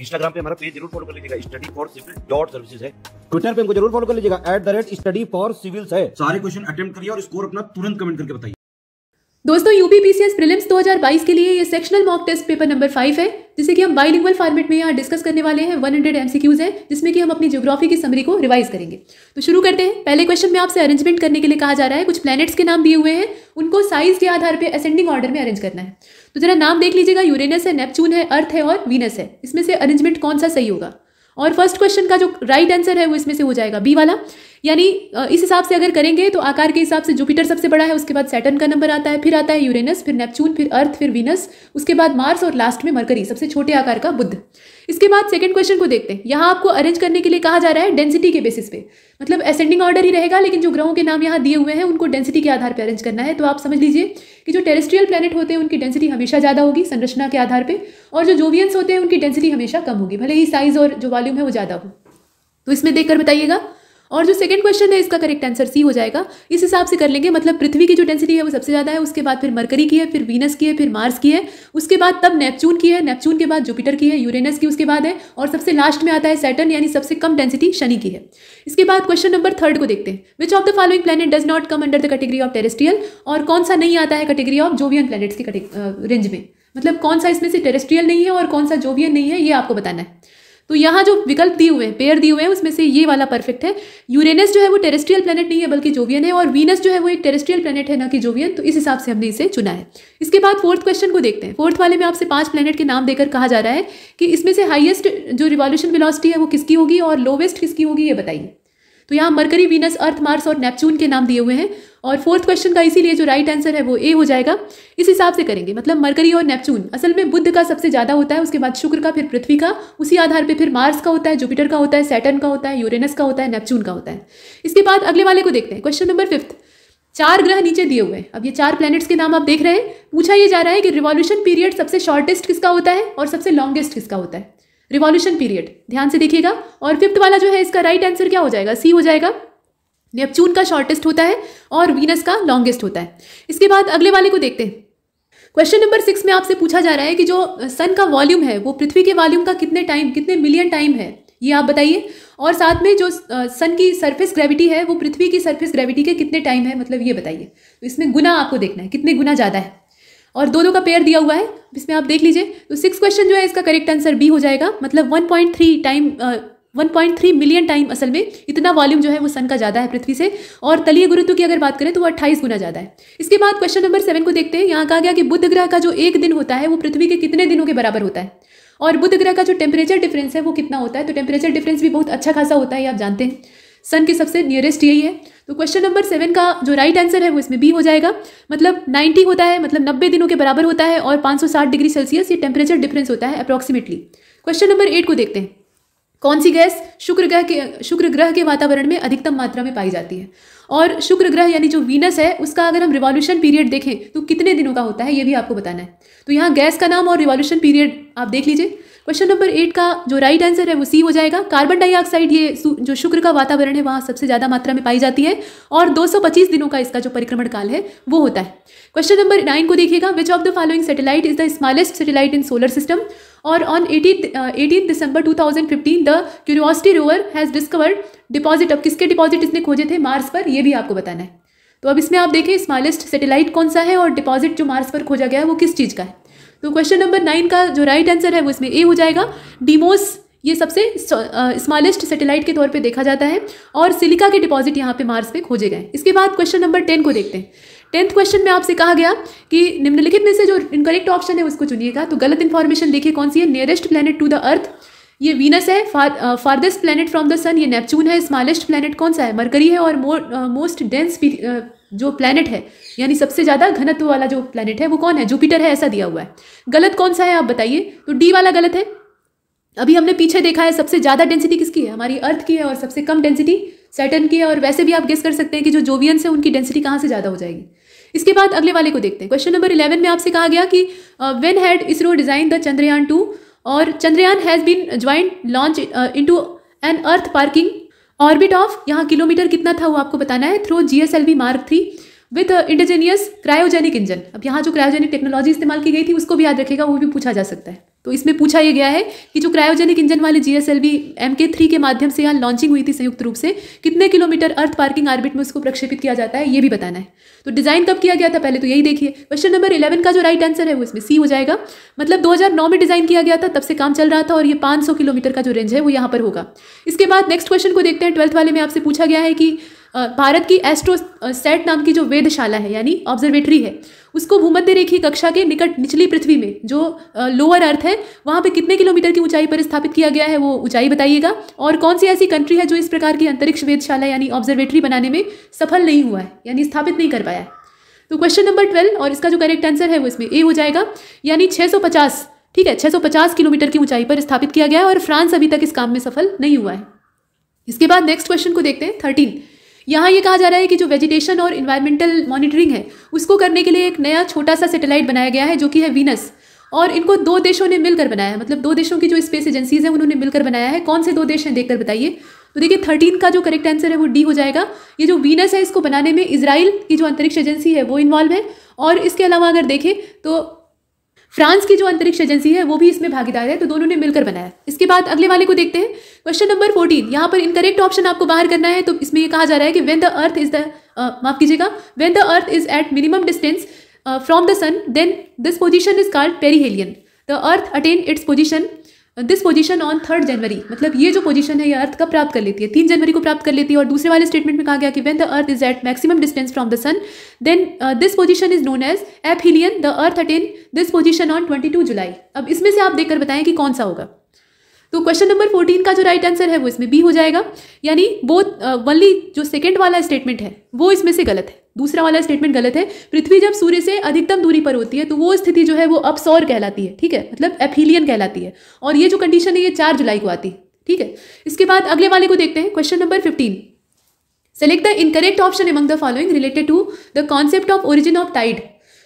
Instagram पे हमारा page जरूर फॉलो कर लीजिएगा study for civil dot services है ट्विटर पे हमको जरूर फॉलो कर लीजिएगा at the rate study for civils है सारे क्वेश्चन अटेम्प्ट करिए और स्कोर अपना तुरंत कमेंट करके बताइए दोस्तों यूपीपीसीएस प्रीलिम्स 2022 के लिए ये sectional mock test paper number five है जिसे कि हम बाइलिंगुअल फॉर्मेट में यहाँ डिस्कस करने वाले हैं 100 हंड्रेड एमसीक्यूज है जिसमें कि हम अपनी ज्योग्राफी की समरी को रिवाइज करेंगे तो शुरू करते हैं पहले क्वेश्चन में आपसे अरेंजमेंट करने के लिए कहा जा रहा है कुछ प्लैनेट्स के नाम दिए हुए हैं उनको साइज के आधार पर असेंडिंग ऑर्डर में अरेंज करना है तो जरा नाम देख लीजिएगा यूरेनस है नेपच्यून है अर्थ है और वीनस है इसमें से अरेंजमेंट कौन सा सही होगा और फर्स्ट क्वेश्चन का जो राइट आंसर है वो इसमें से हो जाएगा बी वाला यानी इस हिसाब से अगर करेंगे तो आकार के हिसाब से जुपिटर सबसे बड़ा है उसके बाद सैटर्न का नंबर आता है फिर आता है यूरेनस फिर नेपच्यून फिर अर्थ फिर वीनस उसके बाद मार्स और लास्ट में मरकरी सबसे छोटे आकार का बुद्ध इसके बाद सेकंड क्वेश्चन को देखते हैं यहाँ आपको अरेंज करने के लिए कहा जा रहा है डेंसिटी के बेसिस पे मतलब असेंडिंग ऑर्डर ही रहेगा लेकिन जो ग्रहों के नाम यहाँ दिए हुए हैं उनको डेंसिटी के आधार पर अरेंज करना है तो आप समझ लीजिए कि जो टेरेस्ट्रियल प्लानट होते हैं उनकी डेंसिटी हमेशा ज़्यादा होगी संरचना के आधार पर और जो जोवियंस होते हैं उनकी डेंसिटी हमेशा कम होगी भले ही साइज़ और जो वॉल्यूम है वो ज़्यादा हो तो इसमें देखकर बताइएगा और जो सेकंड क्वेश्चन है इसका करेक्ट आंसर सी हो जाएगा इस हिसाब से कर लेंगे मतलब पृथ्वी की जो डेंसिटी है वो सबसे ज़्यादा है उसके बाद फिर मरकरी की है फिर वीनस की है फिर मार्स की है उसके बाद तब नेपच्चून की है नेपच्चून के बाद जुपिटर की है यूरेनस की उसके बाद है और सबसे लास्ट में आता है सैटन यानी सबसे कम डेंसिटी शनि की है इसके बाद क्वेश्चन नंबर थर्ड को देखते हैं which of the following planet does not come under the category of terrestrial और कौन सा नहीं आता है कटेगरी ऑफ जोवियन प्लैनेट्स की रेंज में मतलब कौन सा इसमें से टेरेस्ट्रियल नहीं है और कौन सा जोवियन नहीं है ये आपको बताना है तो यहाँ जो विकल्प दिए हुए हैं पेयर दिए हुए हैं उसमें से ये वाला परफेक्ट है यूरेनस जो है वो टेरेस्ट्रियल प्लेनेट नहीं है बल्कि जोवियन है और वीनस जो है वो एक टेरेस्ट्रियल प्लेनेट है ना कि जोवियन तो इस हिसाब से हमने इसे चुना है इसके बाद फोर्थ क्वेश्चन को देखते हैं फोर्थ वाले में आपसे पांच प्लानट के नाम देकर कहा जा रहा है कि इसमें से हाइएस्ट जो रिवॉल्यूशन विलॉसिटी है वो किसकी होगी और लोवेस्ट किसकी होगी ये बताइए तो यहाँ मरकरी वीनस अर्थ मार्स और नेपच्चून के नाम दिए हुए हैं और फोर्थ क्वेश्चन का इसीलिए जो राइट आंसर है वो ए हो जाएगा इस हिसाब से करेंगे मतलब मरकरी और नेपच्चून असल में बुद्ध का सबसे ज़्यादा होता है उसके बाद शुक्र का फिर पृथ्वी का उसी आधार पर फिर मार्स का होता है जुपिटर का होता है सैटर्न का होता है यूरेनस का होता है नेपच्चून का होता है इसके बाद अगले वाले को देखते हैं क्वेश्चन नंबर फिफ्थ चार ग्रह नीचे दिए हुए हैं अब ये चार प्लैनेट्स के नाम आप देख रहे हैं पूछा ये जा रहा है कि रिवॉल्यूशन पीरियड सबसे शॉर्टेस्ट किसका होता है और सबसे लॉन्गेस्ट किसका होता है रिवॉल्यूशन पीरियड ध्यान से देखिएगा और फिफ्थ वाला जो है इसका राइट right आंसर क्या हो जाएगा सी हो जाएगा नेपच्यून का शॉर्टेस्ट होता है और वीनस का लॉन्गेस्ट होता है इसके बाद अगले वाले को देखते हैं क्वेश्चन नंबर सिक्स में आपसे पूछा जा रहा है कि जो सन uh, का वॉल्यूम है वो पृथ्वी के वॉल्यूम का कितने टाइम कितने मिलियन टाइम है ये आप बताइए और साथ में जो सन uh, की सरफेस ग्रेविटी है वो पृथ्वी की सरफेस ग्रेविटी के कितने टाइम है मतलब ये बताइए तो इसमें गुना आपको देखना है कितने गुना ज़्यादा है और दोनों का पेयर दिया हुआ है इसमें आप देख लीजिए तो सिक्स क्वेश्चन जो है इसका करेक्ट आंसर बी हो जाएगा मतलब one point three time one point three million time असल में इतना वॉल्यूम जो है वो सन का ज़्यादा है पृथ्वी से और तलीय गुरुत्व की अगर बात करें तो वो अट्ठाईस गुना ज़्यादा है इसके बाद क्वेश्चन नंबर सेवन को देखते हैं यहाँ कहा गया कि बुद्ध ग्रह का जो एक दिन होता है वो पृथ्वी के कितने दिनों के बराबर होता है और बुद्ध ग्रह का जो टेम्परेचर डिफरेंस है वो कितना होता है तो टेम्परेचर डिफरेंस भी बहुत अच्छा खासा होता है आप जानते हैं सन के सबसे नियरेस्ट यही है तो क्वेश्चन नंबर सेवन का जो राइट right आंसर है वो इसमें बी हो जाएगा मतलब नाइन्टी होता है मतलब नब्बे दिनों के बराबर होता है और पाँच डिग्री सेल्सियस ये टेम्परेचर डिफरेंस होता है अप्रॉक्सीमेटली क्वेश्चन नंबर एट को देखते हैं कौन सी गैस शुक्र ग्रह के शुक्र ग्रह के वातावरण में अधिकतम मात्रा में पाई जाती है और शुक्र ग्रह यानी जो वीनस है उसका अगर हम रिवॉल्यूशन पीरियड देखें तो कितने दिनों का होता है ये भी आपको बताना है तो यहाँ गैस का नाम और रिवॉल्यूशन पीरियड आप देख लीजिए क्वेश्चन नंबर एट का जो राइट आंसर है वो सी हो जाएगा कार्बन डाइऑक्साइड ये जो शुक्र का वातावरण है वहाँ सबसे ज़्यादा मात्रा में पाई जाती है और 225 दिनों का इसका जो परिक्रमण काल है वो होता है क्वेश्चन नंबर नाइन को देखिएगा which of the following satellite is the smallest satellite in solar system और on eighteen eighteen December to the Curiosity rover has discovered deposit अब किसके डिपॉजिट इसने खोजे थे मार्स पर ये भी आपको बताना है तो अब इसमें आप देखें स्मॉलेस्ट सैटेलाइट कौन सा है और डिपॉजिट जो मार्स पर खोजा गया है वो किस चीज़ का है तो क्वेश्चन नंबर नाइन का जो राइट right आंसर है वो इसमें ए हो जाएगा डिमोस ये सबसे स्मॉलेस्ट सैटेलाइट के तौर पे देखा जाता है और सिलिका के डिपॉजिट यहाँ पे मार्स पे खोजे गए इसके बाद क्वेश्चन नंबर टेन को देखते हैं टेंथ क्वेश्चन में आपसे कहा गया कि निम्नलिखित में से जो इनकरेक्ट ऑप्शन है उसको चुनिएगा तो गलत इन्फॉर्मेशन देखिए कौन सी है nearest planet to the earth ये वीनस है farthest planet from the sun ये नेपच्चून है स्मॉलेस्ट प्लानट कौन सा है मरकरी है और मोस्ट डेंस जो प्लैनेट है यानी सबसे ज़्यादा घनत्व वाला जो प्लैनेट है वो कौन है जुपिटर है ऐसा दिया हुआ है गलत कौन सा है आप बताइए तो डी वाला गलत है अभी हमने पीछे देखा है सबसे ज़्यादा डेंसिटी किसकी है हमारी अर्थ की है और सबसे कम डेंसिटी सैटर्न की है और वैसे भी आप गेस कर सकते हैं कि जो जोवियंस है उनकी डेंसिटी कहाँ से ज़्यादा हो जाएगी इसके बाद अगले वाले को देखते हैं क्वेश्चन नंबर इलेवन में आपसे कहा गया कि when had ISRO design the Chandrayaan two और Chandrayaan has been joint launch into an earth parking orbit of यहाँ किलोमीटर कितना था वो आपको बताना है through G S L V mark three with indigenous cryogenic engine अब यहाँ जो क्रायोजेनिक टेक्नोलॉजी इस्तेमाल की गई थी उसको भी याद रखेगा वो भी पूछा जा सकता है तो इसमें पूछा यह गया है कि जो क्रायोजेनिक इंजन वाले GSLV S M K three के माध्यम से यहाँ लॉन्चिंग हुई थी संयुक्त रूप से कितने किलोमीटर अर्थ पार्किंग आर्बिट में उसको प्रक्षेपित किया जाता है ये भी बताना है तो डिजाइन कब किया गया था पहले तो यही देखिए क्वेश्चन नंबर इलेवन का जो राइट आंसर है वो इसमें सी हो जाएगा मतलब दो में डिजाइन किया गया था तब से काम चल रहा था और ये पांच किलोमीटर का जो रेंज है वो यहाँ पर होगा इसके बाद नेक्स्ट क्वेश्चन को देखते हैं ट्वेल्थ वाले में आपसे पूछा गया है कि भारत की एस्ट्रो सेट नाम की जो वेधशाला है यानी ऑब्जर्वेटरी है उसको भूमध्य रेखीय कक्षा के निकट निचली पृथ्वी में जो लोअर अर्थ है वहाँ पे कितने किलोमीटर की ऊंचाई पर स्थापित किया गया है वो ऊंचाई बताइएगा और कौन सी ऐसी कंट्री है जो इस प्रकार की अंतरिक्ष वेदशाला यानी ऑब्जर्वेटरी बनाने में सफल नहीं हुआ है यानी स्थापित नहीं कर पाया है तो क्वेश्चन नंबर ट्वेल्व और इसका जो करेक्ट आंसर है वो इसमें ए हो जाएगा यानी छः ठीक है 650 किलोमीटर की ऊंचाई पर स्थापित किया गया है और फ्रांस अभी तक इस काम में सफल नहीं हुआ है इसके बाद नेक्स्ट क्वेश्चन को देखते हैं थर्टीन यहाँ ये कहा जा रहा है कि जो वेजिटेशन और इन्वायरमेंटल मॉनिटरिंग है उसको करने के लिए एक नया छोटा सा सेटेलाइट बनाया गया है जो कि है वीनस और इनको दो देशों ने मिलकर बनाया है मतलब दो देशों की जो स्पेस एजेंसीज हैं उन्होंने मिलकर बनाया है कौन से दो देश हैं देखकर बताइए तो देखिए थर्टीन का जो करेक्ट आंसर है वो डी हो जाएगा ये जो वीनस है इसको बनाने में इसराइल की जो अंतरिक्ष एजेंसी है वो इन्वॉल्व है और इसके अलावा अगर देखें तो फ्रांस की जो अंतरिक्ष एजेंसी है वो भी इसमें भागीदार है तो दोनों ने मिलकर बनाया इसके बाद अगले वाले को देखते हैं क्वेश्चन नंबर फोर्टीन यहाँ पर इनकरेक्ट ऑप्शन आपको बाहर करना है तो इसमें यह कहा जा रहा है कि when the earth is the माफ कीजिएगा when the earth is at minimum distance from the sun then this position is called perihelion the earth attain its position this position on third January मतलब ये जो position है ये अर्थ का प्राप्त कर लेती है तीन जनवरी को प्राप्त कर लेती है और दूसरे वाले स्टेटमेंट में कहा गया कि when the earth is at maximum distance from the sun then this position is known as helion the earth attain this position on twenty two July अब इसमें से आप देखकर बताएं कि कौन सा होगा तो क्वेश्चन नंबर फोर्टीन का जो राइट right आंसर है वो इसमें बी हो जाएगा यानी वो वनली uh, जो सेकेंड वाला स्टेटमेंट है वो इसमें से गलत है दूसरा वाला स्टेटमेंट गलत है पृथ्वी जब सूर्य से अधिकतम दूरी पर होती है तो वो स्थिति जो है वो अपसौर कहलाती है ठीक है मतलब एफिलियन कहलाती है और ये जो कंडीशन है ये चार जुलाई को आती है ठीक है इसके बाद अगले वाले को देखते हैं question number fifteen select the incorrect option among the following related to the concept of origin of tide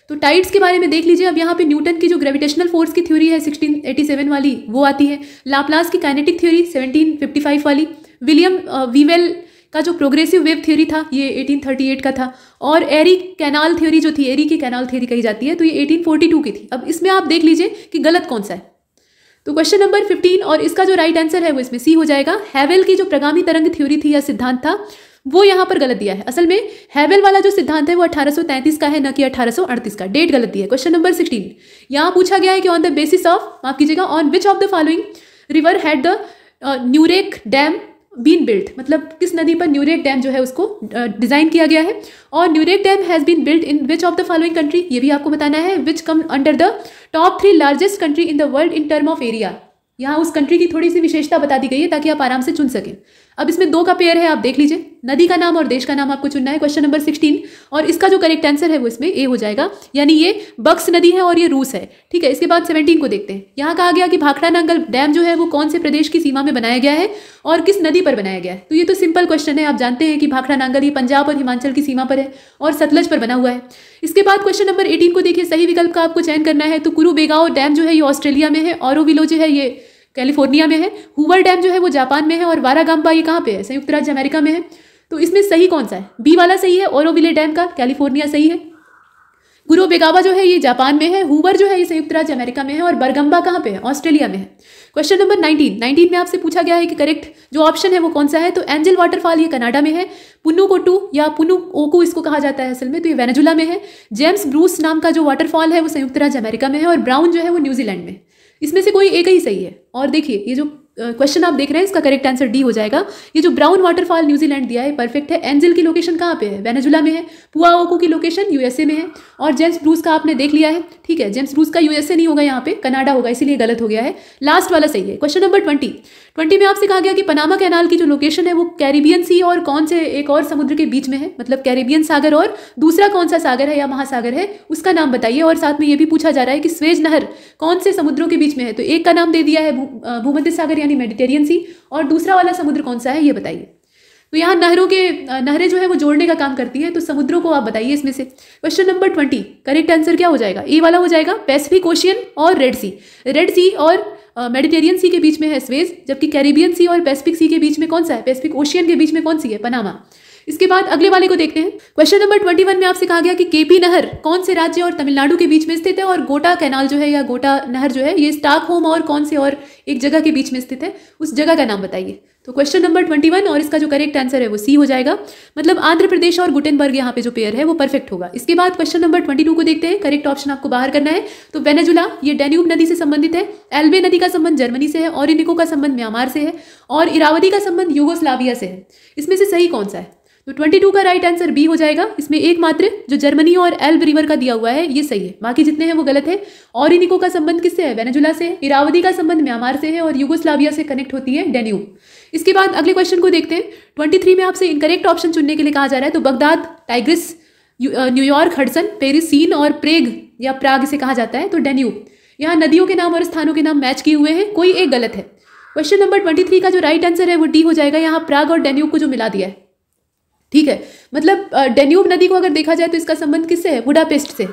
तो टाइड्स के बारे में देख लीजिए अब यहाँ पे न्यूटन की जो ग्रेविटेशनल फोर्स की थ्योरी है 1687 वाली वो आती है लाप्लास की काइनेटिक थ्योरी 1755 वाली विलियम वीवेल uh, का जो प्रोग्रेसिव वेव थ्योरी था ये 1838 का था और एरी कैनाल थ्योरी जो थी एरी की कैनाल थ्योरी कही जाती है तो ये 1842 की थी अब इसमें आप देख लीजिए कि गलत कौन सा है तो क्वेश्चन नंबर 15 और इसका जो राइट आंसर है वो इसमें सी हो जाएगा हैवेल की जो प्रगामी तरंग थ्योरी थी या सिद्धांत था वो यहाँ पर गलत दिया है असल में हैवेल वाला जो सिद्धांत है वो 1833 का है न कि 1838 का डेट गलत दिया है क्वेश्चन नंबर 16 यहाँ पूछा गया है कि ऑन द बेसिस ऑफ माफ कीजिएगा on which of the following river had the Nurek dam been built मतलब किस नदी पर न्यूरेक डैम जो है उसको डिज़ाइन किया गया है और Nurek dam has been built in which of the following country ये भी आपको बताना है which come under the top three largest country in the world in term of area यहाँ उस कंट्री की थोड़ी सी विशेषता बता दी गई है ताकि आप आराम से चुन सकें अब इसमें दो का पेयर है आप देख लीजिए नदी का नाम और देश का नाम आपको चुनना है क्वेश्चन नंबर सिक्सटीन और इसका जो करेक्ट आंसर है वो इसमें ए हो जाएगा यानी ये बक्स नदी है और ये रूस है ठीक है इसके बाद सेवनटीन को देखते हैं यहाँ कहा गया कि भाखड़ा नांगल डैम जो है वो कौन से प्रदेश की सीमा में बनाया गया है और किस नदी पर बनाया गया है तो ये तो सिंपल क्वेश्चन है आप जानते हैं कि भाखड़ा नांगल ये पंजाब और हिमाचल की सीमा पर है और सतलज पर बना हुआ है इसके बाद क्वेश्चन नंबर एटीन को देखिए सही विकल्प का आपको चयन करना है तो कुरु बेगाव डैम जो है ये ऑस्ट्रेलिया में है और जो है ये कैलिफोर्निया में है हुवर डैम जो है वो जापान में है और वारागाम्बा ये कहाँ पे है संयुक्त राज्य अमेरिका में है तो इसमें सही कौन सा है बी वाला सही है ओरोविले डैम का कैलिफोर्निया सही है गुरु बेगावा जो है ये जापान में है हुवर जो है ये संयुक्त राज्य अमेरिका में है और बरगम्बा कहाँ पे है ऑस्ट्रेलिया में है क्वेश्चन नंबर 19 19 में आपसे पूछा गया है कि करेक्ट जो ऑप्शन है वो कौन सा है तो एंजल वाटरफॉल ये कनाडा में है पुनु कोटू या पुनु ओकू इसको कहा जाता है असल में तो ये वेनेजुला में है जेम्स ब्रूस नाम का जो वाटरफॉल है वो संयुक्त राज्य अमेरिका में है और ब्राउन जो है वो न्यूजीलैंड में इसमें से कोई एक ही सही है और देखिए ये जो क्वेश्चन आप देख रहे हैं इसका करेक्ट आंसर डी हो जाएगा ये जो ब्राउन वाटरफॉल न्यूजीलैंड दिया है परफेक्ट है एंजिल की लोकेशन कहाँ पे है वेनेजुला में है पुआओको की लोकेशन यूएसए में है और जेम्स ब्रूस का आपने देख लिया है ठीक है जेम्स ब्रूस का यूएसए नहीं होगा यहाँ पे कनाडा होगा इसीलिए गलत हो गया है लास्ट वाला सही है क्वेश्चन नंबर ट्वेंटी ट्वेंटी में आपसे कहा गया कि पनामा कैनाल की जो लोकेशन है वो कैरिबियन सी और कौन से एक और समुद्र के बीच में है मतलब कैरिबियन सागर और दूसरा कौन सा सागर है या महासागर है उसका नाम बताइए और साथ में ये भी पूछा जा रहा है कि स्वेज नहर कौन से समुद्रों के बीच में है तो एक का नाम दे दिया है भूमध्य सागर यानी यानी मेडिटेरियन सी और दूसरा वाला समुद्र कौन सा है ये बताइए तो यहाँ नहरों के नहरें जो है वो जोड़ने का काम करती हैं तो समुद्रों को आप बताइए इसमें से question number twenty correct answer क्या हो जाएगा ए वाला हो जाएगा पैसिफिक ओशियन और रेड सी रेड सी और मेडिटेरियन सी के बीच में है स्वेज जबकि कैरिबियन सी और पैसिफिक सी के बीच में कौन सा है पैसिफिक ओशियन के बीच में कौन सी है पनामा इसके बाद अगले वाले को देखते हैं क्वेश्चन नंबर ट्वेंटी वन में आपसे कहा गया कि केपी नहर कौन से राज्य और तमिलनाडु के बीच में स्थित है और गोटा कैनाल जो है या गोटा नहर जो है ये स्टाक होम और कौन से और एक जगह के बीच में स्थित है उस जगह का नाम बताइए तो क्वेश्चन नंबर ट्वेंटी वन और इसका जो करेक्ट आंसर है वो सी हो जाएगा मतलब आंध्र प्रदेश और गुटेनबर्ग यहाँ पे जो पेयर है वो परफेक्ट होगा इसके बाद क्वेश्चन नंबर ट्वेंटी टू को देखते हैं करेक्ट ऑप्शन आपको बाहर करना है तो वेनेजुला ये डेन्यूब नदी से संबंधित है एल्बे नदी का संबंध जर्मनी से है और इनिको का संबंध म्यांमार से है और इरावदी का संबंध यूगोस्लाविया से है इसमें से सही कौन सा है तो 22 का राइट आंसर बी हो जाएगा इसमें एकमात्र जो जर्मनी और एल्ब रिवर का दिया हुआ है ये सही है बाकी जितने हैं वो गलत है और इनिको का संबंध किससे है वेनेजुला से इरावदी का संबंध म्यांमार से है और युगोस्लाविया से कनेक्ट होती है डेन्यू इसके बाद अगले क्वेश्चन को देखते हैं ट्वेंटी में आपसे इनकरेक्ट ऑप्शन चुनने के लिए कहा जा रहा है तो Baghdad Tigris New York Hudson Paris Seine और प्रेग या प्राग इसे कहा जाता है तो डेन्यू यहाँ नदियों के नाम और स्थानों के नाम मैच किए हुए हैं कोई एक गलत है क्वेश्चन नंबर ट्वेंटी थ्री का जो राइट आंसर है वो डी हो जाएगा यहाँ प्राग और डेन्यूब को जो मिला दिया है ठीक है मतलब डेन्यूब नदी को अगर देखा जाए तो इसका संबंध किससे है बुडापेस्ट से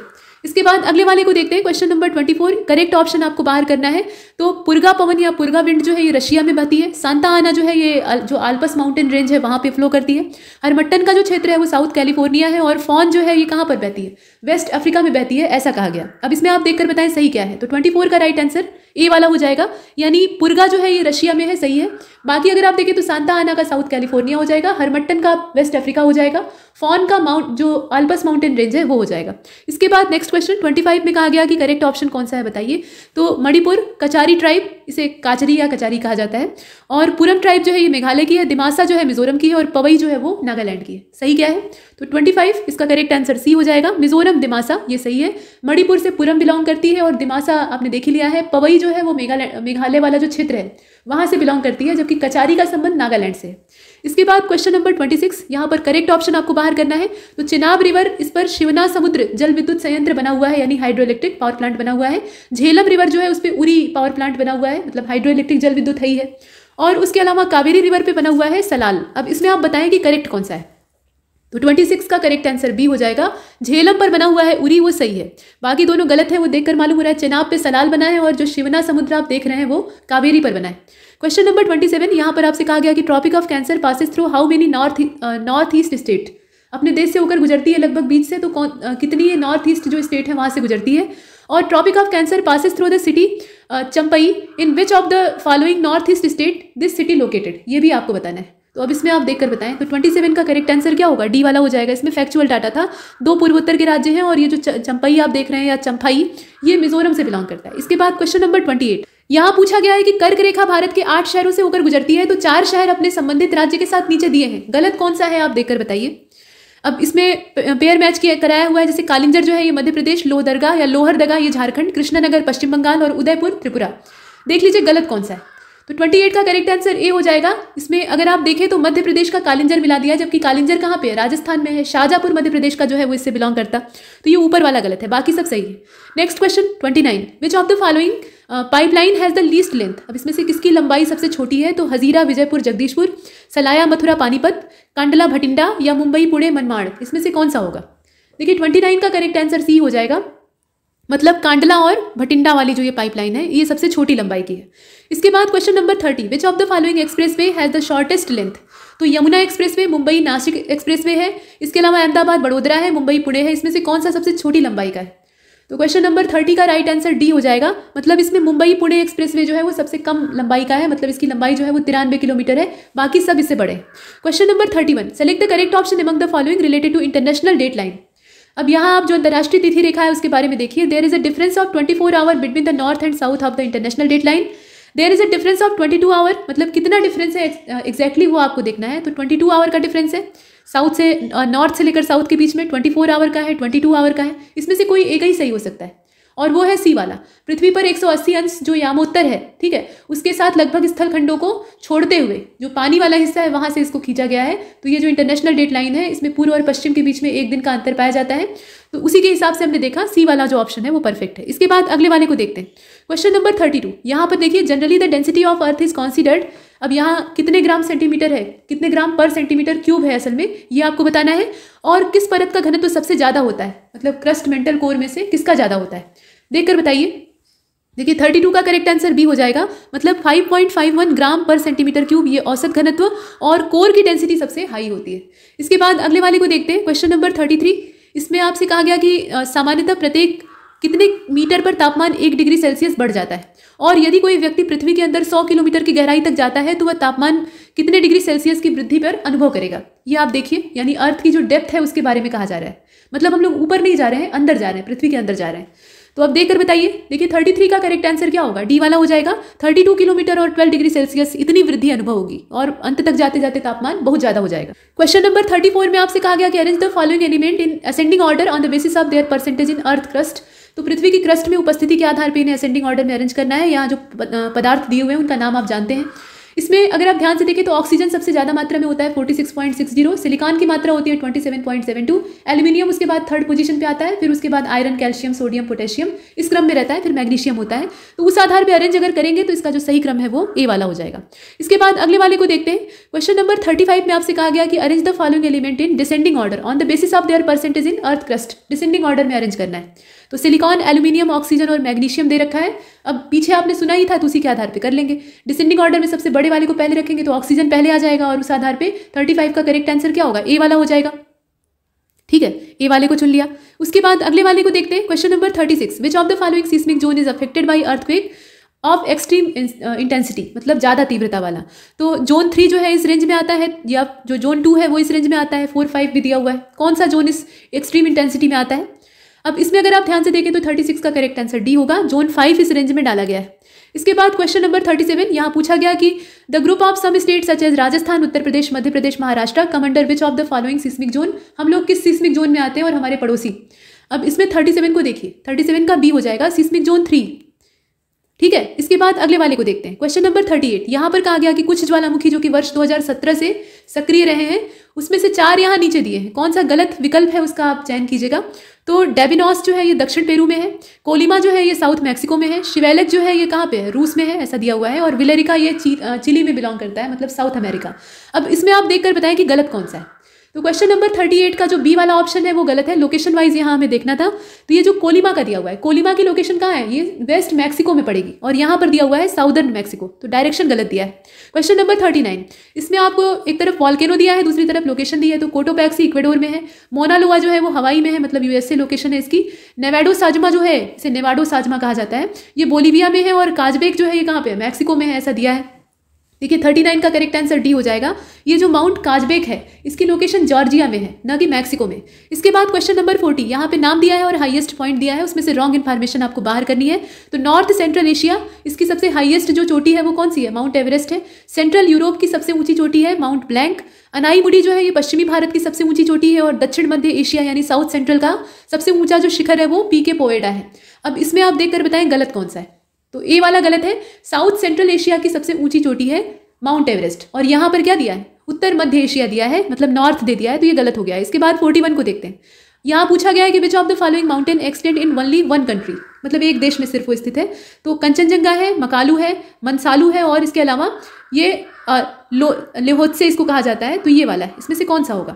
इसके बाद अगले वाले को देखते हैं question number twenty four correct option आपको बाहर करना है तो पुर्गा पवन या पुर्गा विंड जो है ये रशिया में बहती है सांता आना जो है ये जो आल्पस माउंटेन रेंज है वहाँ पर फ्लो करती है हरमट्टन का जो क्षेत्र है वो साउथ कैलिफोर्निया है और फॉन जो है ये कहाँ पर बहती है वेस्ट अफ्रीका में बहती है ऐसा कहा गया अब इसमें आप देखकर बताएं सही क्या है तो ट्वेंटी फोर का राइट आंसर ए वाला हो जाएगा यानी पुर्गा जो है ये रशिया में है सही है बाकी अगर आप देखें तो सांता आना का साउथ कैलिफोर्निया हो जाएगा हरमट्टन का वेस्ट अफ्रीका हो जाएगा फॉन का माउंट जो अल्पस माउंटेन रेंज है वो हो जाएगा इसके बाद नेक्स्ट क्वेश्चन ट्वेंटी फाइव में कहा गया कि करेक्ट ऑप्शन कौन सा है बताइए तो मणिपुर कचारी ट्राइब इसे काचरी या कचारी कहा जाता है और पुरम ट्राइब जो है ये मेघालय की है दिमासा जो है मिजोरम की है और पवई जो है वो नागालैंड की है सही क्या है तो ट्वेंटी फाइव इसका करेक्ट आंसर सी हो जाएगा मिजोरम दिमासा ये सही है मणिपुर से पुरम बिलोंग करती है और दिमासा आपने देख ही लिया है पवई जो है वो मेघालय मेघालय वाला जो क्षेत्र है वहाँ से बिलोंग करती है जबकि कचारी का संबंध नागालैंड से है इसके बाद क्वेश्चन नंबर ट्वेंटी सिक्स यहाँ पर करेक्ट ऑप्शन आपको बाहर करना है तो चिनाब रिवर इस पर शिवना समुद्र जल विद्युत संयंत्र बना हुआ है यानी हाइड्रो इलेक्ट्रिक पावर प्लांट बना हुआ है झेलम रिवर जो है उस पर उरी पावर प्लांट बना हुआ है मतलब हाइड्रो इलेक्ट्रिक जल विद्युत है ही है और उसके अलावा कावेरी रिवर पर बना हुआ है सलाल अब इसमें आप बताएं कि करेक्ट कौन सा है तो 26 का करेक्ट आंसर बी हो जाएगा झेलम पर बना हुआ है उरी वो सही है बाकी दोनों गलत है वो देखकर मालूम हो रहा है चेनाब पे सलाल बना है और जो शिवना समुद्र आप देख रहे हैं वो कावेरी पर बना है क्वेश्चन नंबर ट्वेंटी सेवन यहाँ पर आपसे कहा गया कि tropic of cancer passes through how many north north east state अपने देश से होकर गुजरती है लगभग बीच से तो कौन आ, uh, कितनी है नॉर्थ ईस्ट जो स्टेट है वहाँ से गुजरती है और tropic of cancer passes through the city Champhai in which of the following north east state this city located ये भी आपको बताना है तो अब इसमें आप देखकर बताएं तो ट्वेंटी सेवन का करेक्ट आंसर क्या होगा डी वाला हो जाएगा इसमें फैक्चुअल डाटा था दो पूर्वोत्तर के राज्य हैं और ये जो चंपाई आप देख रहे हैं या चंपाई ये मिजोरम से बिलोंग करता है इसके बाद क्वेश्चन नंबर ट्वेंटी एट यहाँ पूछा गया है कि कर्क रेखा भारत के आठ शहरों से होकर गुजरती है तो चार शहर अपने संबंधित राज्य के साथ नीचे दिए हैं गलत कौन सा है आप देखकर बताइए अब इसमें पेयर मैच किया कराया हुआ है जैसे कालिंजर जो है ये मध्य प्रदेश लोहदरगा या लोहरदगा ये झारखंड कृष्णानगर पश्चिम बंगाल और उदयपुर त्रिपुरा देख लीजिए गलत कौन सा है तो 28 का करेक्ट आंसर ए हो जाएगा इसमें अगर आप देखें तो मध्य प्रदेश का कालिंजर मिला दिया जबकि कालिंजर कहाँ पे है राजस्थान में है शाहजहापुर मध्य प्रदेश का जो है वो इससे बिलोंग करता तो ये ऊपर वाला गलत है बाकी सब सही है next question twenty nine which of the following pipeline has the least length अब इसमें से किसकी लंबाई सबसे छोटी है तो हजीरा विजयपुर जगदीशपुर सलाया मथुरा पानीपत कांडला भटिंडा या मुंबई पुणे मनमाड़ इसमें से कौन सा होगा देखिए 29 का करेक्ट आंसर सी हो जाएगा मतलब कांडला और भटिंडा वाली जो ये पाइपलाइन है ये सबसे छोटी लंबाई की है इसके बाद question number thirty which of the following expressway has the shortest length तो Yamuna expressway Mumbai Nashik expressway है इसके अलावा अहमदाबाद बड़ोदरा है मुंबई पुणे है इसमें से कौन सा सबसे छोटी लंबाई का है तो क्वेश्चन नंबर थर्टी का राइट आंसर डी हो जाएगा मतलब इसमें मुंबई पुणे एक्सप्रेस वे जो है वो सबसे कम लंबाई का है मतलब इसकी लंबाई जो है वो तिरानवे किलोमीटर है बाकी सब इससे बड़े question number thirty one select the correct option among the following related to international date line अब यहाँ आप जो अंतर्राष्ट्रीय तिथि रेखा है उसके बारे में देखिए there is a difference of twenty four hour between the north and south of the international date line there is a difference of twenty two hour मतलब कितना डिफरेंस है एक्जैक्टली exactly वो आपको देखना है तो ट्वेंटी टू आवर का difference है साउथ से नॉर्थ से लेकर साउथ के बीच में ट्वेंटी फोर आवर का है ट्वेंटी टू आवर का है इसमें से कोई एक ही सही हो सकता है और वो है सी वाला पृथ्वी पर 180 अंश जो यामोत्तर है ठीक है उसके साथ लगभग स्थलखंडों को छोड़ते हुए जो पानी वाला हिस्सा है वहाँ से इसको खींचा गया है तो ये जो इंटरनेशनल डेट लाइन है इसमें पूर्व और पश्चिम के बीच में एक दिन का अंतर पाया जाता है तो उसी के हिसाब से हमने देखा सी वाला जो ऑप्शन है वो परफेक्ट है इसके बाद अगले वाले को देखते हैं क्वेश्चन नंबर थर्टी टू यहाँ पर देखिए generally the density of earth is considered अब यहाँ कितने ग्राम सेंटीमीटर है कितने ग्राम पर सेंटीमीटर क्यूब है असल में ये आपको बताना है और किस परत का घनत्व तो सबसे ज़्यादा होता है मतलब क्रस्ट मेंटल कोर में से किसका ज़्यादा होता है देख कर बताइए देखिए थर्टी टू का करेक्ट आंसर बी हो जाएगा मतलब five point five one gram per centimetre cube ये औसत घनत्व और कोर की डेंसिटी सबसे हाई होती है इसके बाद अगले वाले को देखते हैं क्वेश्चन नंबर थर्टी थ्री इसमें आपसे कहा गया कि सामान्यतः प्रत्येक कितने मीटर पर तापमान एक डिग्री सेल्सियस बढ़ जाता है और यदि कोई व्यक्ति पृथ्वी के अंदर सौ किलोमीटर की गहराई तक जाता है तो वह तापमान कितने डिग्री सेल्सियस की वृद्धि पर अनुभव करेगा ये आप देखिए यानी अर्थ की जो डेप्थ है उसके बारे में कहा जा रहा है मतलब हम लोग ऊपर नहीं जा रहे हैं अंदर जा रहे हैं पृथ्वी के अंदर जा रहे हैं तो अब देखकर बताइए देखिए थर्टी थ्री का करेक्ट आंसर क्या होगा डी वाला हो जाएगा थर्टी टू किलोमीटर और ट्वेल्व डिग्री सेल्सियस इतनी वृद्धि अनुभव होगी और अंत तक जाते जाते तापमान बहुत ज्यादा हो जाएगा क्वेश्चन नंबर थर्टी फोर में आपसे कहा गया कि arrange the following element in ascending order on the basis of their percentage in earth crust तो पृथ्वी की क्रस्ट में उपस्थिति के आधार पर इन्हें असेंडिंग ऑर्डर में अरेंज करना है यहाँ जो पदार्थ दिए हुए हैं उनका नाम आप जानते हैं इसमें अगर आप ध्यान से देखें तो ऑक्सीजन सबसे ज़्यादा मात्रा में होता है 46.60 सिलिकॉन की मात्रा होती है 27.72 एल्यूमिनियम उसके बाद थर्ड पोजीशन पे आता है फिर उसके बाद आयरन कैल्शियम सोडियम पोटेशियम इस क्रम में रहता है फिर मैग्नीशियम होता है तो उस आधार पर अरेंज अगर करेंगे तो इसका जो सही क्रम है वो ए वाला हो जाएगा इसके बाद अगले वाले को देखते हैं क्वेश्चन नंबर थर्टी में आपसे कहा गया कि arrange the following element in descending order on the basis of their percentage in earth crust descending order में अरेंज करना है तो सिलिकॉन एल्यूमिनियम ऑक्सीजन और मैग्नीशियम दे रखा है अब पीछे आपने सुना ही था तो उसी के आधार पर कर लेंगे डिसेंडिंग ऑर्डर में सबसे बड़े वाले को पहले रखेंगे तो ऑक्सीजन पहले आ जाएगा और उस आधार पर थर्टी का करेक्ट आंसर क्या होगा ए वाला हो जाएगा ठीक है ए वाले को चुन लिया उसके बाद अगले वाले को देखते हैं question number thirty six which of the following seismic zone is affected by earthquake of extreme intensity मतलब ज़्यादा तीव्रता वाला तो जोन थ्री जो है इस रेंज में आता है या जो जोन टू है वो इस रेंज में आता है फोर फाइव भी दिया हुआ है कौन सा जोन इस एक्सट्रीम इंटेंसिटी में आता है अब इसमें अगर आप ध्यान से देखें तो थर्टी सिक्स का करेक्ट आंसर डी होगा जोन फाइव इस रेंज में डाला गया है इसके बाद क्वेश्चन नंबर थर्टी सेवन यहाँ पूछा गया कि the group of some state such as Rajasthan Uttar Pradesh Madhya Pradesh Maharashtra come under which of the following seismic zone हम लोग किस सिस्मिक जोन में आते हैं और हमारे पड़ोसी अब इसमें थर्टी सेवन को देखिए थर्टी सेवन का बी हो जाएगा सिस्मिक जोन थ्री ठीक है इसके बाद अगले वाले को देखते हैं क्वेश्चन नंबर थर्टी एट यहाँ पर कहा गया कि कुछ ज्वालामुखी जो कि वर्ष 2017 से सक्रिय रहे हैं उसमें से चार यहाँ नीचे दिए हैं कौन सा गलत विकल्प है उसका आप चयन कीजिएगा तो डेबिनॉस जो है ये दक्षिण पेरू में है कोलिमा जो है ये साउथ मैक्सिको में है शिवेलक जो है ये कहाँ पे है रूस में है ऐसा दिया हुआ है और विलेरिका ये चिली में बिलोंग करता है मतलब साउथ अमेरिका अब इसमें आप देखकर बताएं कि गलत कौन सा है तो क्वेश्चन नंबर थर्टी एट का जो बी वाला ऑप्शन है वो गलत है लोकेशन वाइज यहाँ हमें देखना था तो ये जो कोलिमा का दिया हुआ है कोलिमा की लोकेशन कहाँ है ये वेस्ट मैक्सिको में पड़ेगी और यहाँ पर दिया हुआ है साउदर्न मैक्सिको तो डायरेक्शन गलत दिया है क्वेश्चन नंबर थर्टी नाइन इसमें आपको एक तरफ वॉलकेनो दिया है दूसरी तरफ लोकेशन दी है तो कोटोपैक्सी इक्वेडोर में है मोनालोआ जो है वो हवाई में है मतलब यूएसए लोकेशन है इसकी नेवाडो साजमा जो है इसे नेवाडो साजमा कहा जाता है ये बोलीविया में है और काजबेक जो है ये कहाँ है मैक्सिको में है ऐसा दिया है देखिए थर्टी नाइन का करेक्ट आंसर डी हो जाएगा ये जो माउंट काजबेक है इसकी लोकेशन जॉर्जिया में है ना कि मैक्सिको में इसके बाद क्वेश्चन नंबर फोर्टी यहाँ पे नाम दिया है और हाईएस्ट पॉइंट दिया है उसमें से रॉन्ग इन्फॉर्मेशन आपको बाहर करनी है तो नॉर्थ सेंट्रल एशिया इसकी सबसे हाईएस्ट जो चोटी है वो कौन सी है माउंट एवरेस्ट है सेंट्रल यूरोप की सबसे ऊंची चोटी है माउंट ब्लैंक अनाईमुडी जो है ये पश्चिमी भारत की सबसे ऊंची चोटी है और दक्षिण मध्य एशिया यानी साउथ सेंट्रल का सबसे ऊंचा जो शिखर है वो पी के पोएडा है अब इसमें आप देखकर बताएं गलत कौन सा है तो ए वाला गलत है साउथ सेंट्रल एशिया की सबसे ऊंची चोटी है माउंट एवरेस्ट और यहाँ पर क्या दिया है उत्तर मध्य एशिया दिया है मतलब नॉर्थ दे दिया है तो ये गलत हो गया है इसके बाद फोर्टी वन को देखते हैं यहाँ पूछा गया है कि which of the following mountain extend in only one country मतलब एक देश में सिर्फ वो स्थित है तो कंचनजंगा है मकालू है मनसालू है और इसके अलावा ये से इसको कहा जाता है तो ये वाला है इसमें से कौन सा होगा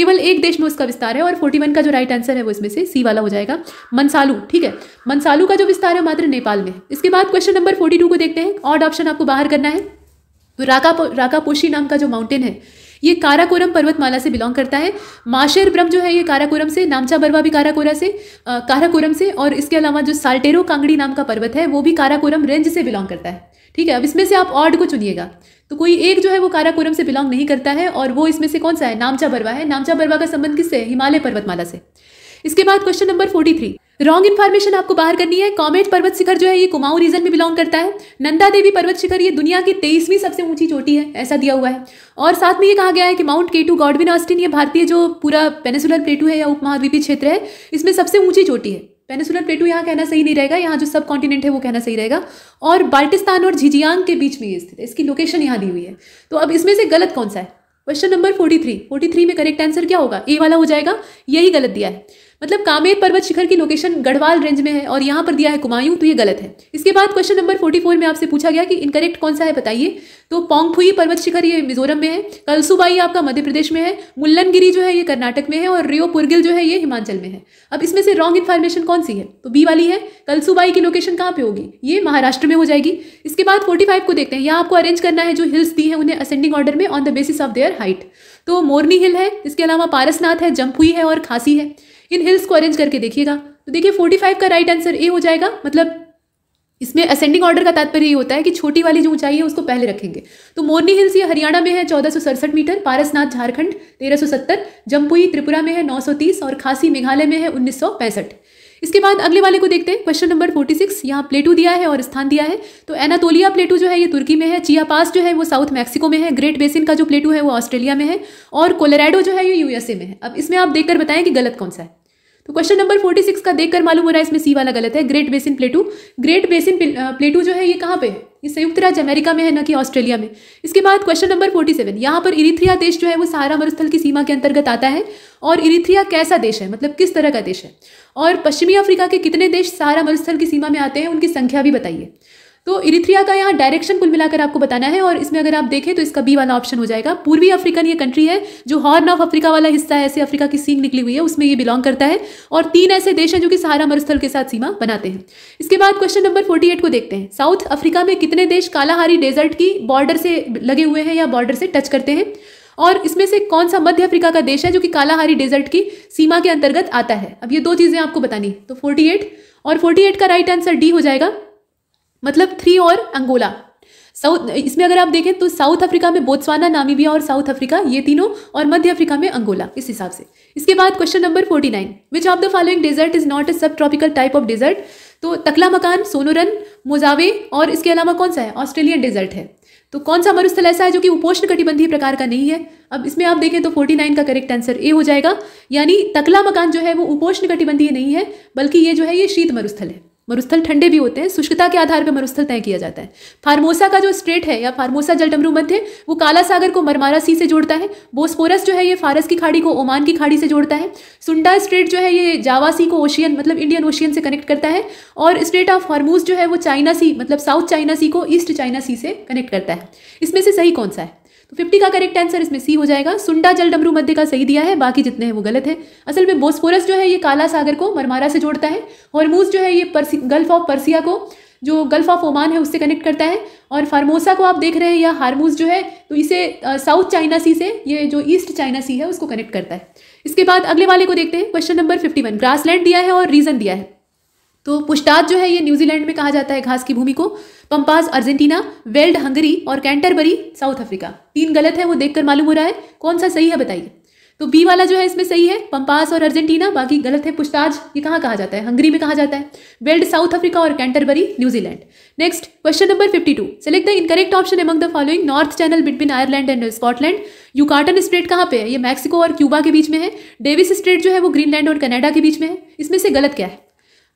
केवल एक देश में उसका विस्तार है और फोर्टी वन का जो राइट आंसर है वो इसमें से सी वाला हो जाएगा मनसालू ठीक है मनसालू का जो विस्तार है मात्र नेपाल में इसके बाद क्वेश्चन नंबर फोर्टी टू को देखते हैं ऑड ऑप्शन आपको बाहर करना है तो राका राकापोशी नाम का जो माउंटेन है ये काराकोरम पर्वतमाला से बिलोंग करता है माशेर ब्रह्म जो है ये काराकोरम से नामचा बरवा भी काराकोरा से काराकोरम से और इसके अलावा जो साल्टेरो कांगड़ी नाम का पर्वत है वो भी काराकोरम रेंज से बिलोंग करता है ठीक है अब इसमें से आप ऑर्ड को चुनिएगा तो कोई एक जो है वो काराकोरम से बिलोंग नहीं करता है और वो इसमें से कौन सा है नामचा बरवा है नामचा बरवा का संबंध किससे हिमालय पर्वतमाला से इसके बाद question number forty three wrong information आपको बाहर करनी है कॉमेट पर्वत शिखर जो है ये कुमाऊं रीजन में बिलोंग करता है नंदा देवी पर्वत शिखर ये दुनिया की तेईसवीं सबसे ऊंची चोटी है ऐसा दिया हुआ है और साथ में ये कहा गया है कि माउंट केटू गॉडविन ऑस्टिन ये भारतीय जो पूरा पेनेसुलर प्लेटू है या उपमहाद्वीपीय क्षेत्र है इसमें सबसे ऊंची चोटी है पेनेसुलर प्लेटू यहाँ कहना सही नहीं रहेगा यहाँ जो सब कॉन्टिनेंट है वो कहना सही रहेगा और बाल्टिस्तान और झिझियांग के बीच में ये स्थित है इसकी लोकेशन यहाँ दी हुई है तो अब इसमें से गलत कौन सा है question number forty three forty three में करेक्ट आंसर क्या होगा ए वाला हो जाएगा यही गलत दिया है मतलब कामेर पर्वत शिखर की लोकेशन गढ़वाल रेंज में है और यहाँ पर दिया है कुमायूं तो ये गलत है इसके बाद क्वेश्चन नंबर 44 में आपसे पूछा गया कि इनकरेक्ट कौन सा है बताइए तो पोंगफुई पर्वत शिखर ये मिजोरम में है कलसुबाई आपका मध्य प्रदेश में है मुल्लनगिरी जो है ये कर्नाटक में है और रियो पुरगिल जो है ये हिमाचल में है अब इसमें से रॉन्ग इन्फॉर्मेशन कौन सी है तो बी वाली है कलसुबाई की लोकेशन कहाँ पे होगी ये महाराष्ट्र में हो जाएगी इसके बाद फोर्टी को देखते हैं यहाँ आपको अरेंज करना है जो हिल्स दी है उन्हें असेंडिंग ऑर्डर में on the basis of their height तो मोरनी हिल है इसके अलावा पारसनाथ है जम्पुई है और खासी है इन हिल्स को अरेंज करके देखिएगा तो देखिए फोर्टी फाइव का राइट आंसर ए हो जाएगा मतलब इसमें असेंडिंग ऑर्डर का तात्पर्य ये होता है कि छोटी वाली जो ऊंचाई है उसको पहले रखेंगे तो मोरनी हिल्स ये हरियाणा में है चौदह मीटर पारसनाथ झारखंड सत्तर जम्पुई त्रिपुरा में है तीस और खासी मेघालय में है पैंसठ इसके बाद अगले वाले को देखते हैं क्वेश्चन नंबर 46 यहाँ प्लेटू दिया है और स्थान दिया है तो एनातोलिया प्लेटू जो है ये तुर्की में है चिया पास जो है वो साउथ मैक्सिको में है ग्रेट बेसिन का जो प्लेटू है वो ऑस्ट्रेलिया में है और कोलोराडो जो है ये यूएसए में है अब इसमें आप देखकर बताएं कि गलत कौन सा है तो क्वेश्चन नंबर फोर्टी सिक्स का देखकर मालूम हो रहा है इसमें सी वाला गलत है great basin plateau great basin plateau जो है ये कहाँ पे है ये संयुक्त राज्य अमेरिका में है ना कि ऑस्ट्रेलिया में इसके बाद क्वेश्चन नंबर फोर्टी सेवन यहाँ पर इरिथ्रिया देश जो है वो सहारा मरुस्थल की सीमा के अंतर्गत आता है और इरिथ्रिया कैसा देश है मतलब किस तरह का देश है और पश्चिमी अफ्रीका के कितने देश सहारा मरुस्थल की सीमा में आते हैं उनकी संख्या भी बताइए तो इरिथ्रिया का यहाँ डायरेक्शन कुल मिलाकर आपको बताना है और इसमें अगर आप देखें तो इसका बी वाला ऑप्शन हो जाएगा पूर्वी अफ्रीकन ये कंट्री है जो हॉर्न ऑफ अफ्रीका वाला हिस्सा है ऐसे अफ्रीका की सींग निकली हुई है उसमें ये बिलोंग करता है और तीन ऐसे देश हैं जो कि सहारा मरुस्थल के साथ सीमा बनाते हैं इसके बाद क्वेश्चन नंबर फोर्टी को देखते हैं साउथ अफ्रीका में कितने देश कालाहारी डेजर्ट की बॉर्डर से लगे हुए हैं या बॉर्डर से टच करते हैं और इसमें से कौन सा मध्य अफ्रीका का देश है जो कि कालाहारी डेजर्ट की सीमा के अंतर्गत आता है अब ये दो चीज़ें आपको बतानी तो फोर्टी और 48 का राइट आंसर डी हो जाएगा मतलब थ्री और अंगोला साउथ इसमें अगर आप देखें तो साउथ अफ्रीका में बोत्सवाना नामीबिया और साउथ अफ्रीका ये तीनों और मध्य अफ्रीका में अंगोला इस हिसाब से इसके बाद question number forty nine which of the following desert is not a subtropical type of desert तो तकला मकान सोनोरन मोजावे और इसके अलावा कौन सा है ऑस्ट्रेलियन डेजर्ट है तो कौन सा मरुस्थल ऐसा है जो कि उपोष्ण कटिबंधीय प्रकार का नहीं है अब इसमें आप देखें तो 49 का करेक्ट आंसर ए हो जाएगा यानी तकला मकान जो है वो उपोष्ण कटिबंधीय नहीं है बल्कि ये जो है ये शीत मरुस्थल है मरुस्थल ठंडे भी होते हैं शुष्कता के आधार पर मरुस्थल तय किया जाता है फार्मोसा का जो स्ट्रेट है या फार्मोसा डमरू मध्य वो काला सागर को मरमारा सी से जोड़ता है बोस्फोरस जो है ये फारस की खाड़ी को ओमान की खाड़ी से जोड़ता है सुंडा स्ट्रेट जो है ये जावा सी को ओशियन मतलब इंडियन ओशियन से कनेक्ट करता है और स्ट्रेट ऑफ हार्मूज जो है वो चाइना सी मतलब साउथ चाइना सी को ईस्ट चाइना सी से कनेक्ट करता है इसमें से सही कौन सा है तो फिफ्टी का करेक्ट आंसर इसमें सी हो जाएगा सुंडा जल डमरू मध्य का सही दिया है बाकी जितने हैं वो गलत है असल में बोस्फोरस जो है ये काला सागर को मरमारा से जोड़ता है हॉर्मूज जो है ये गल्फ ऑफ पर्सिया को जो गल्फ ऑफ ओमान है उससे कनेक्ट करता है और फार्मोसा को आप देख रहे हैं या हारमूज जो है तो इसे साउथ चाइना सी से ये जो ईस्ट चाइना सी है उसको कनेक्ट करता है इसके बाद अगले वाले को देखते हैं question number fifty one grassland दिया है और रीजन दिया है तो पुष्टाद जो है ये न्यूजीलैंड में कहा जाता है घास की भूमि को पंपास अर्जेंटीना वेल्ड हंगरी और कैंटरबरी साउथ अफ्रीका तीन गलत है वो देखकर मालूम हो रहा है कौन सा सही है बताइए तो बी वाला जो है इसमें सही है पंपास और अर्जेंटीना बाकी गलत है पुश्ताज ये कहाँ कहा जाता है हंगरी में कहा जाता है वेल्ड साउथ अफ्रीका और Canterbury New Zealand next question number 52 select the incorrect option among the following north channel between Ireland and Scotland Yucatan strait कहाँ पे है ये मैक्सिको और क्यूबा के बीच में है डेविस स्ट्रेट जो है वो ग्रीनलैंड और कनाडा के बीच में है इसमें से गलत क्या है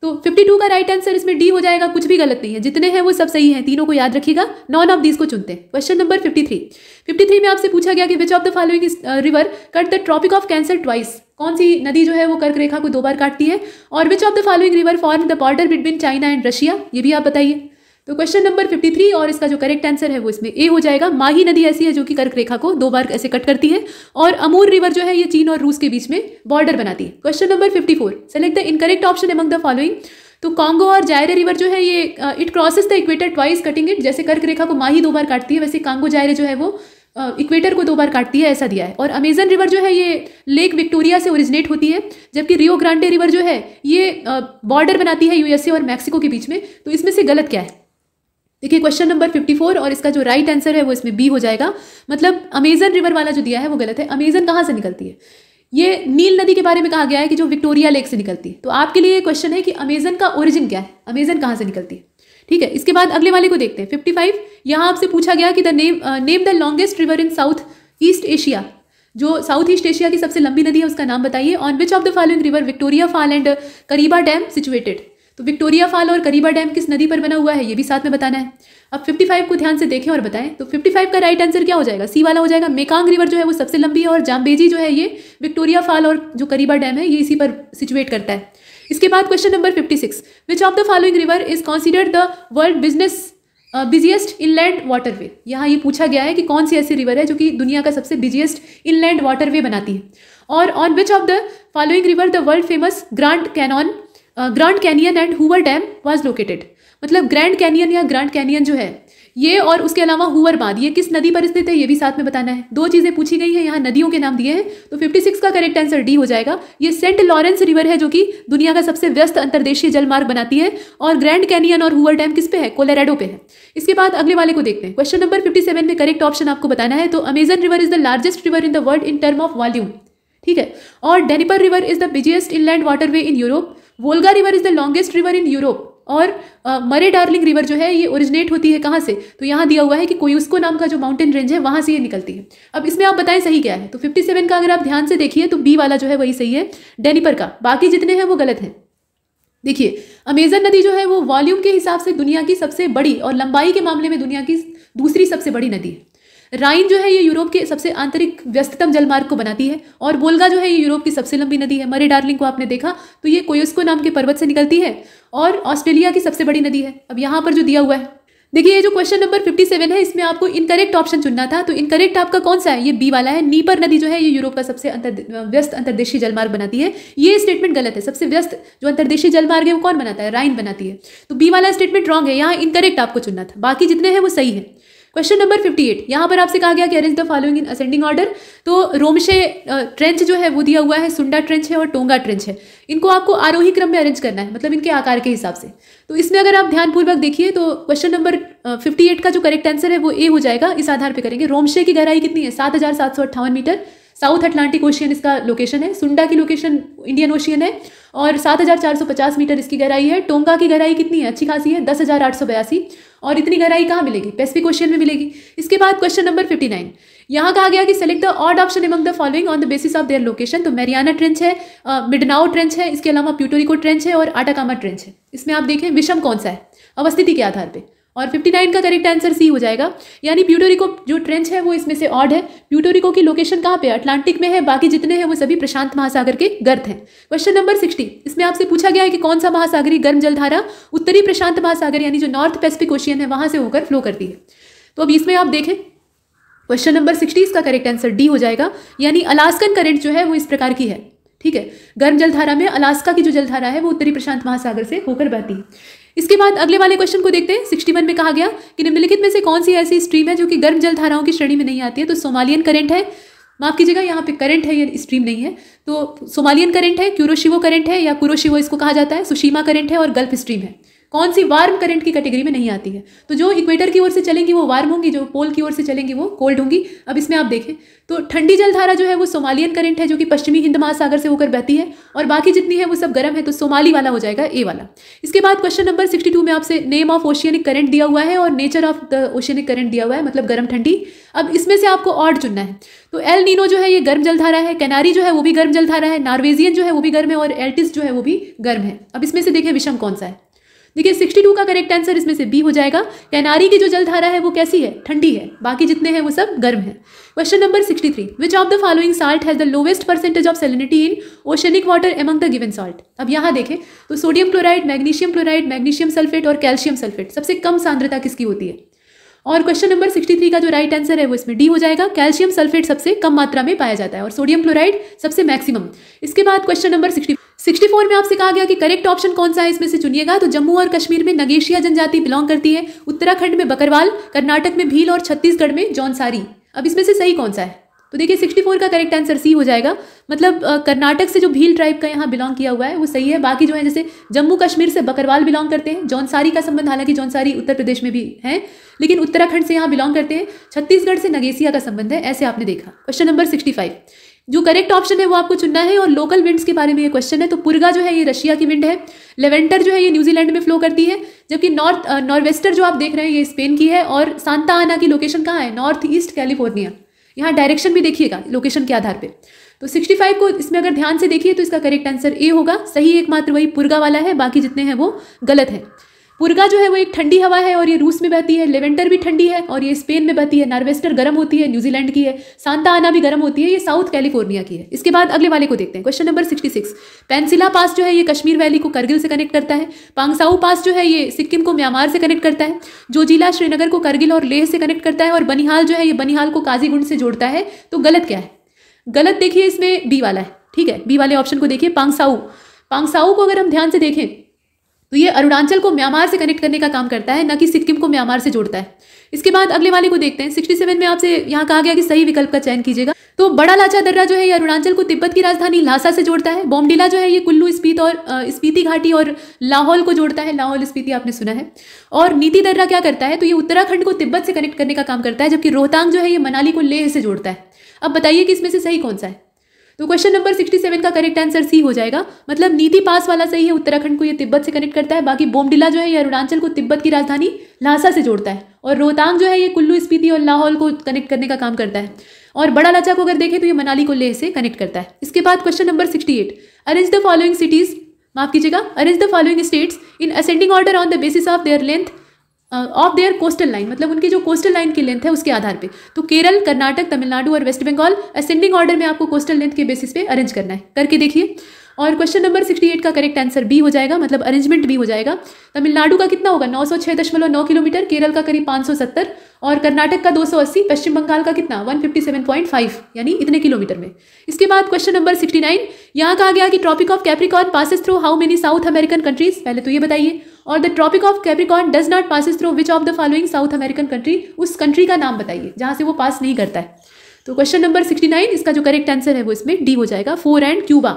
तो 52 का राइट आंसर इसमें डी हो जाएगा कुछ भी गलत नहीं है जितने हैं वो सब सही हैं तीनों को याद रखिएगा नॉन ऑफ दीज को चुनते हैं क्वेश्चन नंबर 53 53 में आपसे पूछा गया कि which of the following river cut the tropic of cancer twice कौन सी नदी जो है वो कर्क रेखा को दो बार काटती है और which of the following river form the border between China and Russia ये भी आप बताइए तो क्वेश्चन नंबर 53 और इसका जो करेक्ट आंसर है वो इसमें ए हो जाएगा माही नदी ऐसी है जो कि कर्क रेखा को दो बार ऐसे कट करती है और अमूर रिवर जो है ये चीन और रूस के बीच में बॉर्डर बनाती है question number 54 select the incorrect option among the following तो कांगो और जायरे रिवर जो है ये it crosses the equator twice cutting it जैसे कर्क रेखा को माही दो बार काटती है वैसे कांगो जायरे जो है वो इक्वेटर uh, को दो बार काटती है ऐसा दिया है और अमेजन रिवर जो है ये लेक विक्टोरिया से ओरिजिनेट होती है जबकि रियो ग्रांडे रिवर जो है ये बॉर्डर uh, बनाती है यूएसए और मैक्सिको के बीच में तो इसमें से गलत क्या है देखिए क्वेश्चन नंबर 54 और इसका जो राइट right आंसर है वो इसमें बी हो जाएगा मतलब अमेजन रिवर वाला जो दिया है वो गलत है अमेजन कहाँ से निकलती है ये नील नदी के बारे में कहा गया है कि जो विक्टोरिया लेक से निकलती है तो आपके लिए क्वेश्चन है कि अमेजन का ओरिजिन क्या है अमेजन कहाँ से निकलती है ठीक है इसके बाद अगले वाले को देखते हैं फिफ्टी फाइव यहाँ आपसे पूछा गया कि the name name the longest river in south east Asia जो साउथ ईस्ट एशिया की सबसे लंबी नदी है उसका नाम बताइए on which of the following river Victoria fall and Kariba dam situated तो विक्टोरिया फॉल और करीबा डैम किस नदी पर बना हुआ है ये भी साथ में बताना है अब 55 को ध्यान से देखें और बताएं तो 55 का राइट आंसर क्या हो जाएगा सी वाला हो जाएगा मेकांग रिवर जो है वो सबसे लंबी है और जामबेजी जो है ये विक्टोरिया फॉल और जो करीबा डैम है ये इसी पर सिचुएट करता है इसके बाद question number fifty six which of the following river is considered the world business busiest inland waterway यहाँ ये पूछा गया है कि कौन सी ऐसी रिवर है जो कि दुनिया का सबसे बिजिएस्ट इनलैंड वाटरवे बनाती है और on which of the following river the world famous grand canon grand canyon and Hoover dam was located मतलब ग्रैंड कैनियन या ग्रांड कैनियन जो है ये और उसके अलावा हुवर बांध ये किस नदी पर स्थित है ये भी साथ में बताना है दो चीज़ें पूछी गई हैं यहाँ नदियों के नाम दिए हैं तो 56 का करेक्ट आंसर डी हो जाएगा ये सेंट लॉरेंस रिवर है जो कि दुनिया का सबसे व्यस्त अंतर्देशीय जलमार्ग बनाती है और ग्रैंड कैनियन और हुवर डैम किस पे है कोलेराडो पे है इसके बाद अगले वाले को देखते हैं क्वेश्चन नंबर फिफ्टी में करेक्ट ऑप्शन आपको बताना है तो Amazon river is the largest river in the world in term of volume ठीक है और Dnieper river is the busiest inland waterway in Europe Volga river is the longest river in Europe और Murray darling river जो है ये originate होती है कहाँ से तो यहाँ दिया हुआ है कि कोई उसको नाम का जो माउंटेन रेंज है वहाँ से ये निकलती है अब इसमें आप बताएं सही क्या है तो 57 का अगर आप ध्यान से देखिए तो बी वाला जो है वही सही है डेनिपर का बाकी जितने हैं वो गलत हैं देखिए अमेजन नदी जो है वो वॉल्यूम के हिसाब से दुनिया की सबसे बड़ी और लंबाई के मामले में दुनिया की दूसरी सबसे बड़ी नदी है राइन जो है ये यूरोप के सबसे आंतरिक व्यस्ततम जलमार्ग को बनाती है और बोलगा जो है ये यूरोप की सबसे लंबी नदी है मरे डार्लिंग को आपने देखा तो ये कोयस्को नाम के पर्वत से निकलती है और ऑस्ट्रेलिया की सबसे बड़ी नदी है अब यहाँ पर जो दिया हुआ है देखिए ये जो क्वेश्चन नंबर 57 है इसमें आपको इनकरेक्ट ऑप्शन चुनना था तो इनकरेक्ट आपका कौन सा है ये बी वाला है नीपर नदी जो है ये यूरोप का सबसे अंतर व्यस्त अंतर्देशीय जलमार्ग बनाती है ये स्टेटमेंट गलत है सबसे व्यस्त जो अंतर्देशीय जलमार्ग है वो कौन बनाता है राइन बनाती है तो बी वाला स्टेटमेंट रॉन्ग है यहाँ इनकरेक्ट आपको चुनना था बाकी जितने हैं वो सही है क्वेश्चन नंबर फिफ्टी एट यहाँ पर आपसे कहा गया कि arrange the following in ascending order तो रोमशे ट्रेंच जो है वो दिया हुआ है सुंडा ट्रेंच है और टोंगा ट्रेंच है इनको आपको आरोही क्रम में अरेंज करना है मतलब इनके आकार के हिसाब से तो इसमें अगर आप ध्यानपूर्वक देखिए तो क्वेश्चन नंबर फिफ्टी एट का जो करेक्ट आंसर है वो ए हो जाएगा इस आधार पर करेंगे रोमशे की गहराई कितनी है सात मीटर साउथ अटलांटिक ओशियन इसका लोकेशन है सुंडा की लोकेशन इंडियन ओशियन है और 7,450 मीटर इसकी गहराई है टोंगा की गहराई कितनी है अच्छी खासी है दस हज़ार आठ सौ बयासी और इतनी गहराई कहाँ मिलेगी पैसिफिक ओशियन में मिलेगी इसके बाद क्वेश्चन नंबर फिफ्टी नाइन यहाँ कहा गया कि select the odd option among the following on the basis of their location तो मेरियाना ट्रेंच है मिडनाओ ट्रेंच है इसके अलावा प्यूटोरिको ट्रेंच है और आटाकामा ट्रेंच है इसमें आप देखें विषम कौन सा है अवस्थिति के आधार पर और 59 का करेक्ट आंसर सी हो जाएगा यानी प्यूटोरिको जो ट्रेंच है वो इसमें से ऑड है प्यूटोरिको की लोकेशन कहाँ पे अटलांटिक में है बाकी जितने हैं वो सभी प्रशांत महासागर के गर्त हैं क्वेश्चन नंबर 60 इसमें आपसे पूछा गया है कि कौन सा महासागरी गर्म जलधारा उत्तरी प्रशांत महासागर यानी जो नॉर्थ पैसिफिक ओशियन है वहाँ से होकर फ्लो करती है तो अब इसमें आप देखें क्वेश्चन नंबर सिक्सटी इसका करेक्ट आंसर डी हो जाएगा यानी अलास्कन करेंट जो है वो इस प्रकार की है ठीक है गर्म जलधारा में अलास्का की जो जलधारा है वो उत्तरी प्रशांत महासागर से होकर बहती है इसके बाद अगले वाले क्वेश्चन को देखते हैं सिक्सटी वन में कहा गया कि निम्नलिखित में से कौन सी ऐसी स्ट्रीम है जो कि गर्म जल धाराओं की श्रेणी में नहीं आती है तो सोमालियन करंट है माफ कीजिएगा यहाँ पे करंट है या स्ट्रीम नहीं है तो सोमालियन करंट है क्यूरोशिवो करंट है या कुरोशिवो इसको कहा जाता है सुशीमा करंट है और गल्फ स्ट्रीम है कौन सी वार्म करंट की कैटेगरी में नहीं आती है तो जो इक्वेटर की ओर से चलेंगी वो वार्म होंगी जो पोल की ओर से चलेंगी वो कोल्ड होंगी अब इसमें आप देखें तो ठंडी जलधारा जो है वो सोमालियन करंट है जो कि पश्चिमी हिंद महासागर से होकर बहती है और बाकी जितनी है वो सब गर्म है तो सोमाली वाला हो जाएगा ए वाला इसके बाद क्वेश्चन नंबर सिक्सटी में आपसे नेम ऑफ ओशियनिक करंट दिया हुआ है और nature of the oceanic current दिया हुआ है मतलब गर्म ठंडी अब इसमें से आपको ऑर्ड चुनना है तो एल नीनो जो है ये गर्म जलधारा है कैनारी जो है वो भी गर्म जलधारा है नार्वेजियन जो है वो भी गर्म है और एल्टिस जो है वो भी गर्म है अब इसमें से देखें विषम कौन सा है देखिए टू का करेक्ट आंसर इसमें से बी हो जाएगा कैनारी की जो जलधारा है वो कैसी है ठंडी है बाकी जितने हैं वो सब गर्म है question number three which of the following salt has the lowest percentage of salinity in oceanic water among the given salt अब यहाँ देखें तो sodium chloride magnesium chloride magnesium sulphate और कैल्शियम सल्फेट सबसे कम सांद्रता किसकी होती है और क्वेश्चन नंबर 63 का जो राइट right आंसर है वो इसमें डी हो जाएगा कैल्शियम सल्फेट सबसे कम मात्रा में पाया जाता है और सोडियम क्लोराइड सबसे मैक्सिमम इसके बाद क्वेश्चन नंबर सिक्सटी 64 में आपसे कहा गया कि करेक्ट ऑप्शन कौन सा है इसमें से चुनिएगा तो जम्मू और कश्मीर में नगेशिया जनजाति बिलोंग करती है उत्तराखंड में बकरवाल कर्नाटक में भील और छत्तीसगढ़ में जौनसारी अब इसमें से सही कौन सा है तो देखिए 64 का करेक्ट आंसर सी हो जाएगा मतलब कर्नाटक से जो भील ट्राइब का यहाँ बिलोंग किया हुआ है वो सही है बाकी जो है जैसे जम्मू कश्मीर से बकरवाल बिलोंग करते हैं जौनसारी का संबंध हालांकि जौनसारी उत्तर प्रदेश में भी है लेकिन उत्तराखंड से यहाँ बिलोंग करते हैं छत्तीसगढ़ से नगेसिया का संबंध है ऐसे आपने देखा क्वेश्चन नंबर सिक्सटी फाइव जो करेक्ट ऑप्शन है वो आपको चुनना है और लोकल विंड्स के बारे में ये क्वेश्चन है तो पुरगा जो है ये रशिया की विंड है लेवेंटर जो है ये न्यूजीलैंड में फ्लो करती है जबकि नॉर्थ नॉर्वेस्टर जो आप देख रहे हैं ये स्पेन की है और सांता आना की लोकेशन कहाँ है नॉर्थ ईस्ट कैलिफोर्निया यहाँ डायरेक्शन भी देखिएगा लोकेशन के आधार पर तो सिक्सटी को इसमें अगर ध्यान से देखिए तो इसका करेक्ट आंसर ए होगा सही एकमात्र वही पुरगा वाला है बाकी जितने हैं वो गलत है पुरगा जो है वो एक ठंडी हवा है और ये रूस में बहती है लेवेंटर भी ठंडी है और ये स्पेन में बहती है नार्वेस्टर गर्म होती है न्यूजीलैंड की है सांता आना भी गर्म होती है ये साउथ कैलिफोर्निया की है इसके बाद अगले वाले को देखते हैं क्वेश्चन नंबर सिक्सटी सिक्स पेंसिला पास जो है ये कश्मीर वैली को करगिल से कनेक्ट करता है पांगसाऊ पास जो है ये सिक्किम को म्यांमार से कनेक्ट करता है जो जिला श्रीनगर को करगिल और लेह से कनेक्ट करता है और बनिहाल जो है ये बनिहाल को काजीगुंड से जोड़ता है तो गलत क्या है गलत देखिए इसमें बी वाला है ठीक है बी वाले ऑप्शन को देखिए पांगसाऊ पांगसाऊ को अगर हम ध्यान से देखें तो ये अरुणाचल को म्यांमार से कनेक्ट करने का काम करता है ना कि सिक्किम को म्यांमार से जोड़ता है इसके बाद अगले वाले को देखते हैं सेवन में आपसे यहाँ कहा गया कि सही विकल्प का चयन कीजिएगा तो बड़ा लाचा दर्रा जो है ये अरुणाचल को तिब्बत की राजधानी लासा से जोड़ता है बॉमडिला जो है ये कुल्लू स्पीत और स्पीति घाटी और लाहौल को जोड़ता है लाहौल स्पीति आपने सुना है और नीति दर्रा क्या करता है तो ये उत्तराखंड को तिब्बत से कनेक्ट करने का काम करता है जबकि रोहतांग जो है ये मनाली को लेह से जोड़ता है अब बताइए कि इसमें से सही कौन सा है तो क्वेश्चन नंबर सिक्सटी सेवन का करेक्ट आंसर सी हो जाएगा मतलब नीति पास वाला सही है उत्तराखंड को ये तिब्बत से कनेक्ट करता है बाकी बोमडिला जो है ये अरुणाचल को तिब्बत की राजधानी लासा से जोड़ता है और रोहतांग जो है ये कुल्लू स्पीति और लाहौल को कनेक्ट करने का काम करता है और बड़ा लाचा को अगर देखें तो ये मनाली को लेह से कनेक्ट करता है इसके बाद question number sixty eight arrange the following cities माफ कीजिएगा arrange the following states in ascending order on the basis of their length of their coastal line मतलब उनकी जो कोस्टल लाइन की लेंथ है उसके आधार पे तो केरल कर्नाटक तमिलनाडु और वेस्ट बंगाल असेंडिंग ऑर्डर में आपको कोस्टल लेंथ के बेसिस पे अरेंज करना है करके देखिए और क्वेश्चन नंबर 68 का करेक्ट आंसर बी हो जाएगा मतलब अरेंजमेंट बी हो जाएगा तमिलनाडु का कितना होगा नौ किलोमीटर केरल का करीब 570 और कर्नाटक का 280 पश्चिम बंगाल का कितना 157.5 यानी इतने किलोमीटर में इसके बाद क्वेश्चन नंबर 69 यहाँ कहा गया कि tropic of Capricorn passes through how many South American countries पहले तो ये बताइए और the tropic of Capricorn does not passes through which of the following South American country उस कंट्री का नाम बताइए जहाँ से वो पास नहीं करता है तो क्वेश्चन नंबर नाइन इसका जो करेक्ट आंसर है वो इसमें डी हो जाएगा फोर एंड क्यूबा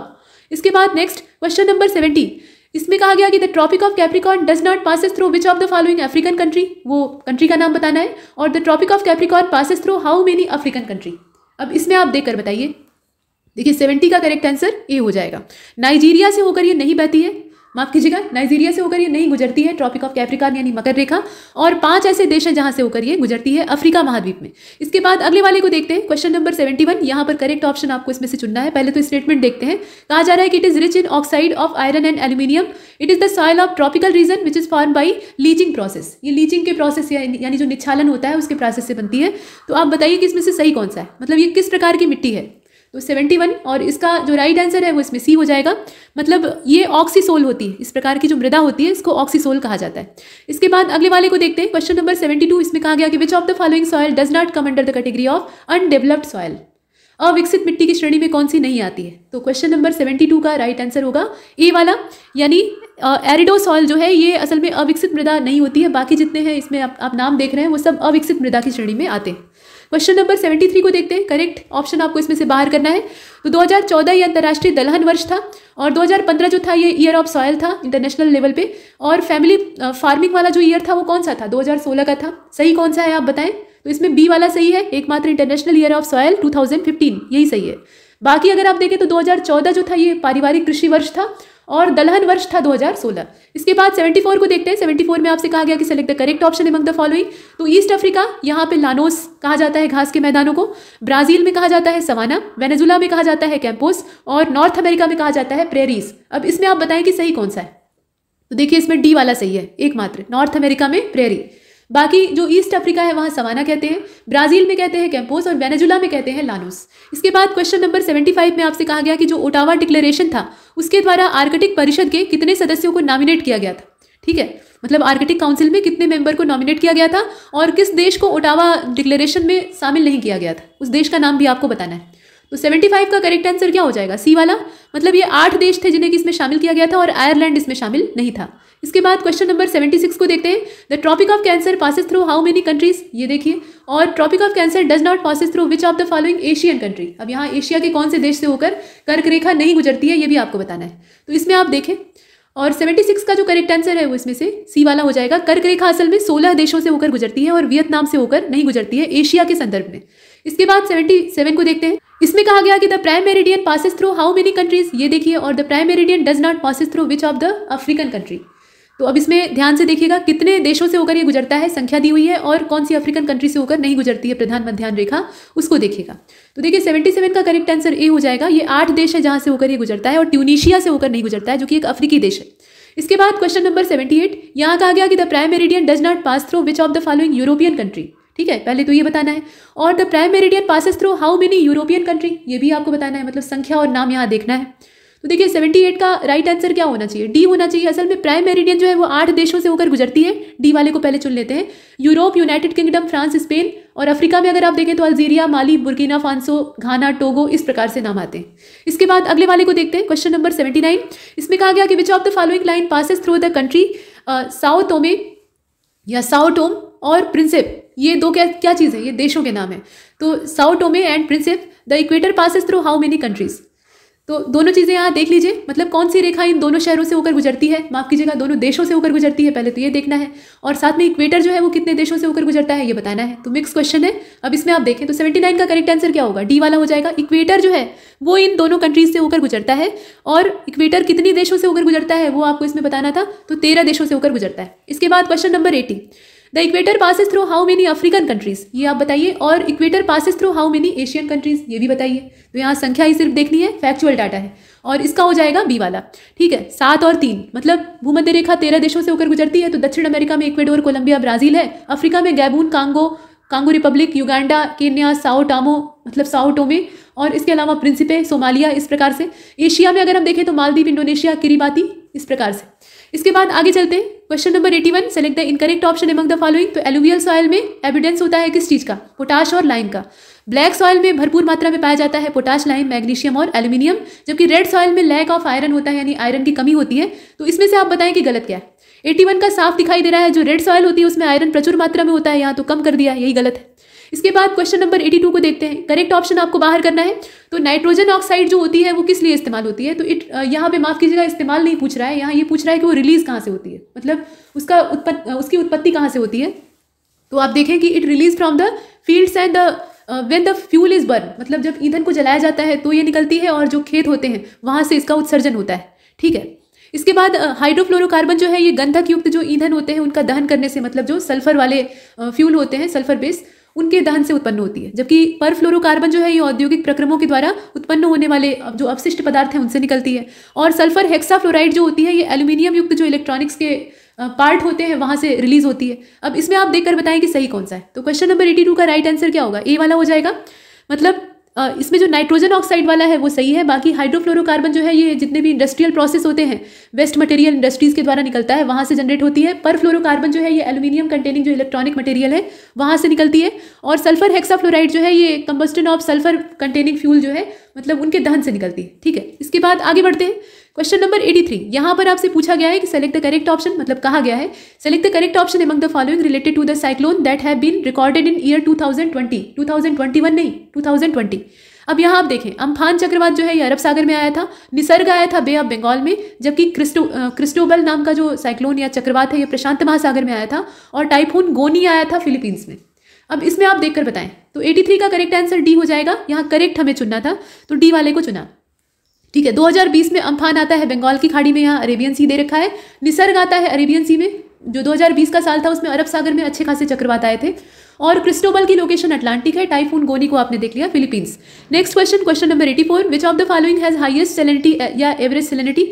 इसके बाद नेक्स्ट क्वेश्चन नंबर सेवेंटी इसमें कहा गया कि the tropic of Capricorn does not passes through which of the following African country वो कंट्री का नाम बताना है और the tropic of Capricorn passes through how many African country अब इसमें आप देख कर बताइए देखिए सेवेंटी का करेक्ट आंसर ए हो जाएगा नाइजीरिया से होकर ये नहीं बहती है माफ कीजिएगा नाइजीरिया से होकर ये नहीं गुजरती है ट्रॉपिक ऑफ कैफ्रिका यानी मकर रेखा और पांच ऐसे देश हैं जहां से होकर ये गुजरती है अफ्रीका महाद्वीप में इसके बाद अगले वाले को देखते हैं क्वेश्चन नंबर सेवेंटी वन यहाँ पर करेक्ट ऑप्शन आपको इसमें से चुनना है पहले तो स्टेटमेंट देखते हैं कहा जा रहा है कि it is rich in oxide of iron and aluminium it is the soil of tropical region which is form by leaching process ये लीचिंग के प्रोसेस यानी जो निच्छालन होता है उसके प्रोसेस से बनती है तो आप बताइए कि इसमें से सही कौन सा है मतलब ये किस प्रकार की मिट्टी है तो 71 और इसका जो राइट आंसर है वो इसमें सी हो जाएगा मतलब ये ऑक्सीसोल होती है इस प्रकार की जो मृदा होती है इसको ऑक्सीसोल कहा जाता है इसके बाद अगले वाले को देखते हैं क्वेश्चन नंबर 72 इसमें कहा गया कि which of the following soil does not come under the category of undeveloped soil अविकसित मिट्टी की श्रेणी में कौन सी नहीं आती है तो क्वेश्चन नंबर 72 का राइट आंसर होगा ए वाला यानी एरिडो सॉयल जो है ये असल में अविकसित मृदा नहीं होती है बाकी जितने हैं इसमें आप, आप नाम देख रहे हैं वो सब अविकसित मृदा की श्रेणी में आते हैं क्वेश्चन नंबर सेवेंटी थ्री को देखते हैं करेक्ट ऑप्शन आपको इसमें से बाहर करना है तो 2014 ये अंतर्राष्ट्रीय दलहन वर्ष था और 2015 जो था ये ईयर ऑफ सॉयल था इंटरनेशनल लेवल पे और फैमिली फार्मिंग uh, वाला जो ईयर था वो कौन सा था 2016 का था सही कौन सा है आप बताएं तो इसमें बी वाला सही है एकमात्र international year of soil two यही सही है बाकी अगर आप देखें तो दो जो था ये पारिवारिक कृषि वर्ष था और दलहन वर्ष था 2016 इसके बाद 74 को देखते हैं 74 में आपसे कहा गया कि select the correct option the following तो ईस्ट अफ्रीका यहाँ पे लानोस कहा जाता है घास के मैदानों को ब्राजील में कहा जाता है सवाना वेनेजुला में कहा जाता है कैंपोस और नॉर्थ अमेरिका में कहा जाता है प्रेरीज अब इसमें आप बताएं कि सही कौन सा है तो देखिए इसमें डी वाला सही है एकमात्र नॉर्थ अमेरिका में प्रेरी बाकी जो ईस्ट अफ्रीका है वहाँ सवाना कहते हैं ब्राज़ील में कहते हैं कैंपोस और वेनेजुला में कहते हैं लानोस इसके बाद क्वेश्चन नंबर 75 में आपसे कहा गया कि जो ओटावा डिक्लेरेशन था उसके द्वारा आर्कटिक परिषद के कितने सदस्यों को नॉमिनेट किया गया था ठीक है मतलब आर्कटिक काउंसिल में कितने मेंबर को नॉमिनेट किया गया था और किस देश को ओटावा डिक्लेरेशन में शामिल नहीं किया गया था उस देश का नाम भी आपको बताना है तो 75 का करेक्ट आंसर क्या हो जाएगा सी वाला मतलब ये आठ देश थे जिन्हें कि इसमें शामिल किया गया था और आयरलैंड इसमें शामिल नहीं था इसके बाद क्वेश्चन नंबर 76 को देखते हैं the tropic of cancer passes through how many countries ये देखिए और tropic of Cancer does not passes through which of the following Asian country अब यहाँ एशिया के कौन से देश से होकर कर्क रेखा नहीं गुजरती है ये भी आपको बताना है तो इसमें आप देखें और 76 का जो करेक्ट आंसर है वो इसमें से सी वाला हो जाएगा कर्क रेखा असल में 16 देशों से होकर गुजरती है और वियतनाम से होकर नहीं गुजरती है एशिया के संदर्भ में इसके बाद 77 को देखते हैं इसमें कहा गया कि the Prime Meridian passes through how many countries ये देखिए और the Prime Meridian does not passes through which of the African country तो अब इसमें ध्यान से देखिएगा कितने देशों से होकर ये गुजरता है संख्या दी हुई है और कौन सी अफ्रीकन कंट्री से होकर नहीं गुजरती है प्रधान मध्यान रेखा उसको देखिएगा तो देखिए 77 का करेक्ट आंसर ए हो जाएगा ये आठ देश है जहाँ से होकर ये गुजरता है और ट्यूनिशिया से होकर नहीं गुजरता है जो कि एक अफ्रीकी देश है इसके बाद क्वेश्चन नंबर एट यहाँ कहा गया कि the Prime Meridian does not pass through which of the following European country ठीक है पहले तो ये बताना है और the Prime Meridian passes through how many European country ये भी आपको बताना है मतलब संख्या और नाम यहाँ देखना है तो देखिए सेवेंटी एट का राइट आंसर क्या होना चाहिए डी होना चाहिए असल में प्राइम मेरिडियन जो है वो आठ देशों से होकर गुजरती है डी वाले को पहले चुन लेते हैं Europe United Kingdom France Spain और अफ्रीका में अगर आप देखें तो Algeria Mali Burkina Faso Ghana Togo इस प्रकार से नाम आते हैं इसके बाद अगले वाले को देखते हैं क्वेश्चन नंबर सेवेंटी नाइन इसमें कहा गया कि which of the following line passes through the country Sao Tome या साउथ ओम और प्रिंसेप ये दो क्या क्या चीज़ है ये देशों के नाम है तो Sao Tome and Principe the equator passes through how many countries तो दोनों चीज़ें यहाँ देख लीजिए मतलब कौन सी रेखा इन दोनों शहरों से होकर गुजरती है माफ़ कीजिएगा दोनों देशों से होकर गुजरती है पहले तो ये देखना है और साथ में इक्वेटर जो है वो कितने देशों से होकर गुजरता है ये बताना है तो मिक्स क्वेश्चन है अब इसमें आप देखें तो सेवेंटी नाइन का करेक्ट आंसर क्या होगा डी वाला हो जाएगा इक्वेटर जो है वो इन दोनों कंट्रीज से होकर गुजरता है और इक्वेटर कितने देशों से होकर गुजरता है वो आपको इसमें बताना था तो तेरह देशों से होकर गुजरता है इसके बाद question number eighty the equator passes through how many African countries ये आप बताइए और equator passes through how many Asian countries ये भी बताइए तो यहाँ संख्या ही सिर्फ देखनी है फैक्चुअल डाटा है और इसका हो जाएगा बी वाला ठीक है सात और तीन मतलब भूमध्य रेखा तेरह देशों से होकर गुजरती है तो दक्षिण अमेरिका में इक्वेडोर कोलंबिया ब्राजील है अफ्रीका में Gabon Congo Congo Republic Uganda Kenya Sao Tome मतलब साओ टोमे और इसके अलावा प्रिंसिपे सोमालिया इस प्रकार से एशिया में अगर हम देखें तो मालदीव इंडोनेशिया किरीबाती इस प्रकार से इसके बाद आगे चलते हैं question number eighty one select the incorrect option among the following तो एलुवियल सॉयल में एविडेंस होता है किस चीज़ का पोटाश और लाइम का ब्लैक सॉयल में भरपूर मात्रा में पाया जाता है पोटाश लाइम मैग्नीशियम और एल्यूमिनियम जबकि रेड सॉयल में लैक ऑफ आयरन होता है यानी आयरन की कमी होती है तो इसमें से आप बताएं कि गलत क्या है एटी वन का साफ दिखाई दे रहा है जो रेड सॉयल होती है उसमें आयरन प्रचुर मात्रा में होता है यहाँ तो कम कर दिया यही गलत है इसके बाद क्वेश्चन नंबर एटी टू को देखते हैं करेक्ट ऑप्शन आपको बाहर करना है तो नाइट्रोजन ऑक्साइड जो होती है वो किस लिए इस्तेमाल होती है तो इट यहाँ पे माफ कीजिएगा इस्तेमाल नहीं पूछ रहा है यहाँ ये पूछ रहा है कि वो रिलीज कहाँ से होती है मतलब उसका उत्पत्त उसकी उत्पत्ति कहाँ से होती है तो आप देखें कि it release from the fields and the when the fuel is burn मतलब जब ईंधन को जलाया जाता है तो ये निकलती है और जो खेत होते हैं वहाँ से इसका उत्सर्जन होता है ठीक है इसके बाद हाइड्रोफ्लोरोकार्बन जो है ये गंधक युक्त जो ईंधन होते हैं उनका दहन करने से मतलब जो सल्फर वाले फ्यूल होते हैं सल्फर बेस्ड उनके दहन से उत्पन्न होती है जबकि पर फ्लोरोकार्बन जो है ये औद्योगिक प्रक्रमों के द्वारा उत्पन्न होने वाले जो अपशिष्ट पदार्थ हैं उनसे निकलती है और सल्फर हेक्साफ्लोराइड जो होती है ये एल्यूमिनियम युक्त जो इलेक्ट्रॉनिक्स के पार्ट होते हैं वहाँ से रिलीज होती है अब इसमें आप देखकर बताएं कि सही कौन सा है तो क्वेश्चन नंबर एटी टू का राइट आंसर क्या होगा ए वाला हो जाएगा मतलब इसमें जो नाइट्रोजन ऑक्साइड वाला है वो सही है बाकी हाइड्रोफ्लोरोकार्बन जो है ये जितने भी इंडस्ट्रियल प्रोसेस होते हैं वेस्ट मटेरियल इंडस्ट्रीज के द्वारा निकलता है वहाँ से जनरेट होती है पर फ्लोरोकार्बन जो है ये एल्यूमिनियम कंटेनिंग जो इलेक्ट्रॉनिक मटेरियल है वहाँ से निकलती है और सल्फर हेक्साफ्लोराइड जो है ये combustion of sulphur containing fuel जो है मतलब उनके दहन से निकलती है ठीक है इसके बाद आगे बढ़ते हैं क्वेश्चन नंबर एटी थ्री यहाँ पर आपसे पूछा गया है कि सेलेक्ट द करेक्ट ऑप्शन मतलब कहा गया है select the correct option among the following related to the cyclone that have been recorded in year two thousand twenty two thousand twenty one नहीं टू थाउजेंड ट्वेंटी अब यहाँ आप देखें Amphan चक्रवात जो है ये अरब सागर में आया था निसर्ग आया था बे ऑफ बंगाल में जबकि क्रिस्टो क्रिस्टोबल नाम का जो साइक्लोन या चक्रवात है ये प्रशांत महासागर में आया था और टाइफून गोनी आया था फिलीपींस में अब इसमें आप देखकर बताएं तो 83 का करेक्ट आंसर डी हो जाएगा यहाँ करेक्ट हमें चुनना था तो डी वाले को चुना ठीक है 2020 में अम्फान आता है बंगाल की खाड़ी में यहाँ अरेबियन सी दे रखा है निसर्ग आता है अरेबियन सी में जो 2020 का साल था उसमें अरब सागर में अच्छे खासे चक्रवात आए थे और क्रिस्टोबल की लोकेशन अटलांटिक है टाइफून गोनी को आपने देख लिया Philippines next question question number four which of the following has highest salinity या एवरेज सेलिनिटी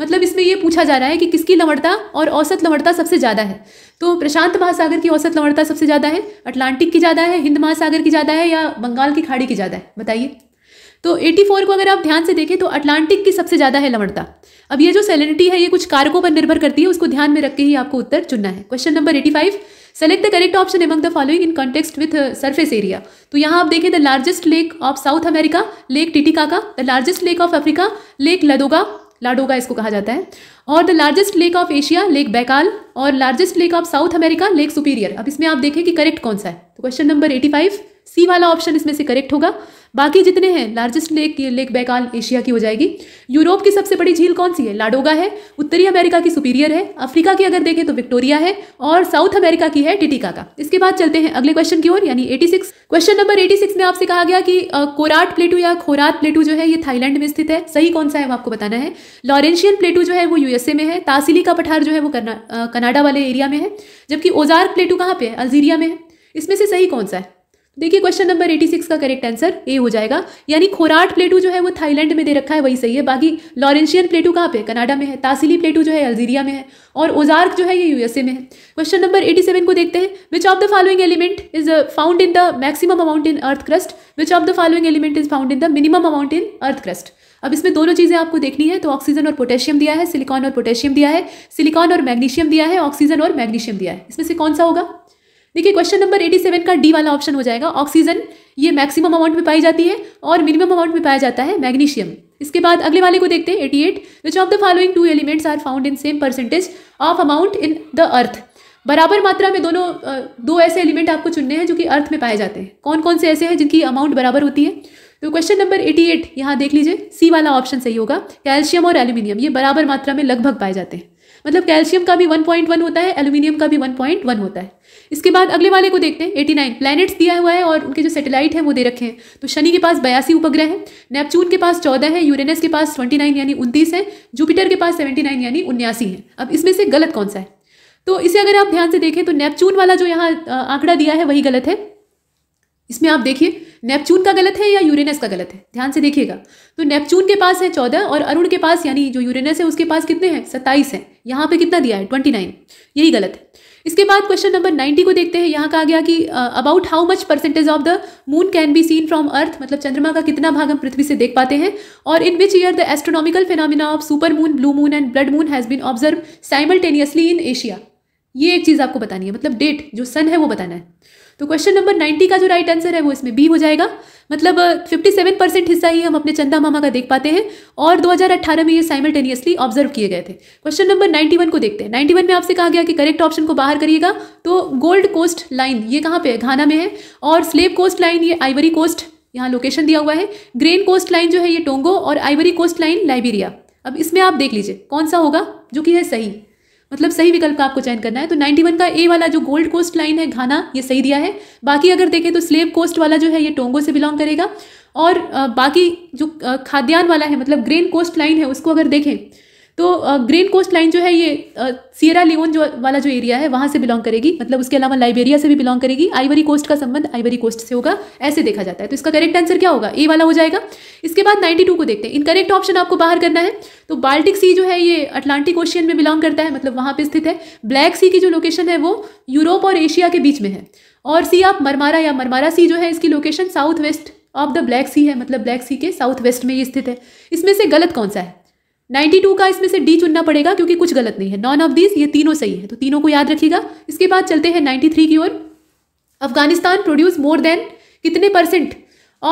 मतलब इसमें यह पूछा जा रहा है कि किसकी लवणता और औसत लवणता सबसे ज़्यादा है तो प्रशांत महासागर की औसत लवणता सबसे ज़्यादा है अटलांटिक की ज़्यादा है हिंद महासागर की ज़्यादा है या बंगाल की खाड़ी की ज़्यादा है बताइए तो 84 को अगर आप ध्यान से देखें तो अटलांटिक की सबसे ज़्यादा है लवणता अब ये जो सेलिनिटी है ये कुछ कारकों पर निर्भर करती है उसको ध्यान में रख के ही आपको उत्तर चुनना है question number eighty five select the correct option among the following in context with surface area तो यहाँ आप देखें the largest lake of South America lake Titicaca the largest lake of Africa lake Ladoga Ladoga इसको कहा जाता है और the largest lake of Asia lake Baikal और largest lake of South America lake Superior अब इसमें आप देखें कि करेक्ट कौन सा है तो question number eighty five C वाला ऑप्शन इसमें से करेक्ट होगा बाकी जितने हैं largest lake lake Baikal Asia की हो जाएगी यूरोप की सबसे बड़ी झील कौन सी है लाडोगा है उत्तरी अमेरिका की सुपीरियर है अफ्रीका की अगर देखें तो विक्टोरिया है और साउथ अमेरिका की है टिटिका का इसके बाद चलते हैं अगले क्वेश्चन की ओर यानी 86 क्वेश्चन नंबर 86 में आपसे कहा गया कि कोराट प्लेटू या खोरात प्लेटू जो है ये थाईलैंड में स्थित है सही कौन सा है वो आपको बताना है लॉरेंशियन प्लेटू जो है वो यूएसए में है तासिली का पठार जो है वो कनाडा वाले एरिया में है जबकि ओजार प्लेटू कहाँ पे है अल्जीरिया में है इसमें से सही कौन सा है देखिए क्वेश्चन नंबर 86 का करेक्ट आंसर ए हो जाएगा यानी खोराट प्लेटू जो है वो थाईलैंड में दे रखा है वही सही है बाकी लॉरेंशियन प्लेटू कहाँ पे कनाडा में है तासिली प्लेटू जो है अल्जीरिया में है और ओजार्क जो है ये यूएसए में है क्वेश्चन नंबर 87 को देखते हैं which of the following element is found in the maximum amount in earth crust which of the following element is found in the minimum amount in earth crust अब इसमें दोनों चीज़ें आपको देखनी है तो ऑक्सीजन और पोटेशियम दिया है सिलिकॉन और पोटेशियम दिया है सिलिकॉन और मैग्नीशियम दिया है ऑक्सीजन और मैग्नीशियम दिया है इसमें से कौन सा होगा देखिए क्वेश्चन नंबर 87 का डी वाला ऑप्शन हो जाएगा ऑक्सीजन ये मैक्सिमम अमाउंट में पाई जाती है और मिनिमम अमाउंट में पाया जाता है मैग्नीशियम इसके बाद अगले वाले को देखते हैं 88 eight which of the following two elements are found in same percentage of amount in the earth बराबर मात्रा में दोनों दो ऐसे एलिमेंट आपको चुनने हैं जो कि अर्थ में पाए जाते हैं कौन कौन से ऐसे हैं जिनकी अमाउंट बराबर होती है तो क्वेश्चन नंबर 88 यहाँ देख लीजिए सी वाला ऑप्शन सही होगा कैल्शियम और एल्यूमिनियम ये बराबर मात्रा में लगभग पाए जाते हैं मतलब कैल्शियम का भी 1.1 होता है एल्यूमिनियम का भी 1.1 होता है इसके बाद अगले वाले को देखते हैं 89 प्लैनेट्स दिया हुआ है और उनके जो सैटेलाइट हैं वो दे रखे हैं तो शनि के पास बयासी उपग्रह हैं नेपच्यून के पास चौदह है यूरेनस के पास 29 यानी उनतीस है जुपिटर के पास 79 यानी उन्यासी है अब इसमें से गलत कौन सा है तो इसे अगर आप ध्यान से देखें तो नेपच्यून वाला जो यहाँ आंकड़ा दिया है वही गलत है इसमें आप देखिए नेपच्यून का गलत है या यूरेनस का गलत है ध्यान से देखिएगा तो नेपच्यून के पास है चौदह और अरुण के पास यानी जो यूरेनस है उसके पास कितने हैं सत्ताईस है यहाँ पे कितना दिया है ट्वेंटी नाइन यही गलत है इसके बाद क्वेश्चन नंबर नाइन्टी को देखते हैं यहाँ कहा गया कि about how much percentage of the moon can be seen from earth मतलब चंद्रमा का कितना भाग हम पृथ्वी से देख पाते हैं और in which year the astronomical phenomena of super moon blue moon and blood moon has been observe simultaneously in Asia ये एक चीज़ आपको बतानी है मतलब डेट जो सन है वो बताना है तो क्वेश्चन नंबर नाइन्टी का जो राइट आंसर है वो इसमें बी हो जाएगा मतलब फिफ्टी सेवन परसेंट हिस्सा ही हम अपने चंदा मामा का देख पाते हैं और दो हजार अट्ठारह में ये साइमल्टेनियसली ऑब्जर्व किए गए थे क्वेश्चन नंबर वन को देखते हैं वन में आपसे कहा गया कि करेक्ट ऑप्शन को बाहर करिएगा तो गोल्ड कोस्ट लाइन ये कहाँ पे है घाना में है और स्लेब कोस्ट लाइन ये आइवरी कोस्ट यहाँ लोकेशन दिया हुआ है ग्रेन कोस्ट लाइन जो है ये टोंगो और आइवरी कोस्ट लाइन लाइबेरिया अब इसमें आप देख लीजिए कौन सा होगा जो कि है सही मतलब सही विकल्प का आपको चयन करना है तो 91 का ए वाला जो गोल्ड कोस्ट लाइन है घाना ये सही दिया है बाकी अगर देखें तो स्लेब कोस्ट वाला जो है ये टोंगो से बिलोंग करेगा और बाकी जो खाद्यान्न वाला है मतलब ग्रेन कोस्ट लाइन है उसको अगर देखें तो ग्रीन कोस्ट लाइन जो है ये सियरा लियोन जो वाला जो एरिया है वहाँ से बिलोंग करेगी मतलब उसके अलावा लाइबेरिया से भी बिलोंग करेगी आइवरी कोस्ट का संबंध आइवरी कोस्ट से होगा ऐसे देखा जाता है तो इसका करेक्ट आंसर क्या होगा ए वाला हो जाएगा इसके बाद 92 को देखते हैं इनकरेक्ट ऑप्शन आपको बाहर करना है तो बाल्टिक सी जो है ये अटलांटिक ओशियन में बिलोंग करता है मतलब वहाँ पर स्थित है ब्लैक सी की जो लोकेशन है वो यूरोप और एशिया के बीच में है और सी आप मरमारा या मरमारा सी जो है इसकी location south west of the black sea है मतलब ब्लैक सी के साउथ वेस्ट में ये स्थित है इसमें से गलत कौन सा है टू का इसमें से डी चुनना पड़ेगा क्योंकि कुछ गलत नहीं है नॉन ऑफ दीज ये तीनों सही है तो तीनों को याद रखिएगा इसके बाद चलते हैं थ्री की ओर अफगानिस्तान प्रोड्यूस मोर देन कितने percent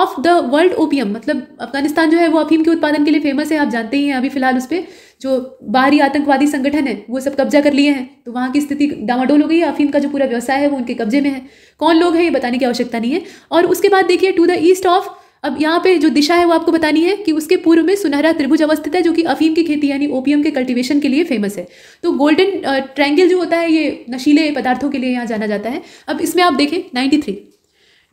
of the world opium मतलब अफगानिस्तान जो है वो अफीम के उत्पादन के लिए फेमस है आप जानते ही हैं अभी फिलहाल उस पर जो बाहरी आतंकवादी संगठन है वो सब कब्जा कर लिए हैं तो वहाँ की स्थिति डामाडोल हो गई है अफीम का जो पूरा व्यवसाय है वो उनके कब्जे में है कौन लोग हैं ये बताने की आवश्यकता नहीं है और उसके बाद देखिए टू द ईस्ट ऑफ अब यहाँ पे जो दिशा है वो आपको बतानी है कि उसके पूर्व में सुनहरा त्रिभुज अवस्थित है जो कि अफीम की खेती यानी ओपियम के कल्टीवेशन के लिए फेमस है तो गोल्डन ट्रैंगल uh, जो होता है ये नशीले पदार्थों के लिए यहाँ जाना जाता है अब इसमें आप देखें नाइन्टी थ्री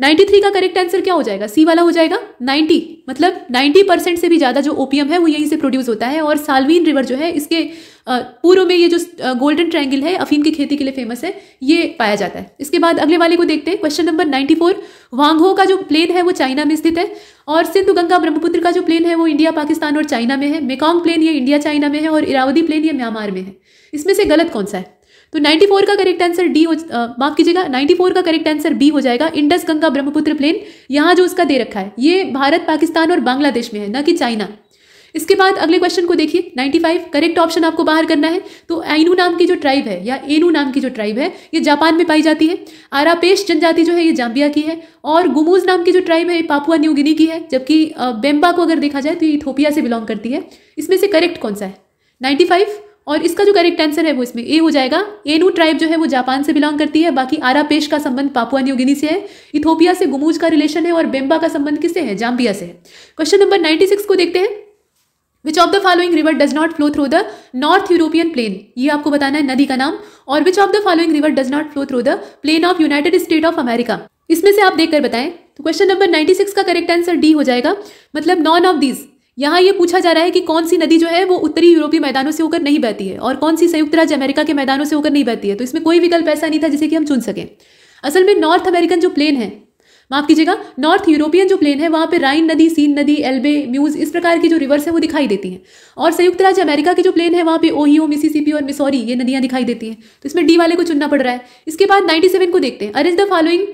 93 का करेक्ट आंसर क्या हो जाएगा सी वाला हो जाएगा 90 मतलब 90 परसेंट से भी ज़्यादा जो ओपियम है वो यहीं से प्रोड्यूस होता है और सालवीन रिवर जो है इसके पूर्व में ये जो गोल्डन ट्रायंगल है अफीम की खेती के लिए फेमस है ये पाया जाता है इसके बाद अगले वाले को देखते हैं क्वेश्चन नंबर 94 वांगहो का जो प्लेन है वो चाइना में स्थित है और सिंधु गंगा ब्रह्मपुत्र का जो प्लेन है वो इंडिया पाकिस्तान और चाइना में है मेकॉन्ग प्लेन ये इंडिया चाइना में है और इरावदी प्लेन ये म्यांमार में है इसमें से गलत कौन सा है तो 94 का करेक्ट आंसर डी हो माफ कीजिएगा 94 का करेक्ट आंसर बी हो जाएगा इंडस गंगा ब्रह्मपुत्र प्लेन यहाँ जो उसका दे रखा है ये भारत पाकिस्तान और बांग्लादेश में है ना कि चाइना इसके बाद अगले क्वेश्चन को देखिए 95 करेक्ट ऑप्शन आपको बाहर करना है तो आइनू नाम की जो ट्राइब है या एनू नाम की जो ट्राइब है ये जापान में पाई जाती है आरापेश जनजाति जो है ये जाम्बिया की है और गुमूज नाम की जो ट्राइब है ये पापुआ न्यू गिनी की है जबकि बेम्बा को अगर देखा जाए तो ये इथोपिया से बिलोंग करती है इसमें से करेक्ट कौन सा है नाइन्टी और इसका जो करेक्ट आंसर है वो इसमें ए हो जाएगा एनू ट्राइब जो है वो जापान से बिलोंग करती है बाकी आरा पेश का संबंध पापुआ न्यूगिनी से है इथोपिया से गुमूज का रिलेशन है और बेम्बा का संबंध किससे है जाम्बिया से है क्वेश्चन नंबर नाइन्टी सिक्स को देखते हैं which of the following river does not flow through the North European plain ये आपको बताना है नदी का नाम और which of the following river does not flow through the plain of United State of America इसमें से आप देखकर बताएं तो क्वेश्चन नंबर 96 का करेक्ट आंसर डी हो जाएगा मतलब नॉन ऑफ दीज यहाँ ये पूछा जा रहा है कि कौन सी नदी जो है वो उत्तरी यूरोपीय मैदानों से होकर नहीं बहती है और कौन सी संयुक्त राज्य अमेरिका के मैदानों से होकर नहीं बहती है तो इसमें कोई विकल्प ऐसा नहीं था जिसे कि हम चुन सकें असल में नॉर्थ अमेरिकन जो प्लेन है माफ कीजिएगा नॉर्थ यूरोपियन जो प्लेन है वहाँ पे राइन नदी सीन नदी एल्बे म्यूज इस प्रकार की जो रिवर्स है वो दिखाई देती हैं और संयुक्त राज्य अमेरिका के जो प्लेन है वहाँ पे ओहियो मिसिसिपी और मिसौरी ये नदियाँ दिखाई देती हैं तो इसमें डी वाले को चुनना पड़ रहा है इसके बाद 97 को देखते हैं arrange the following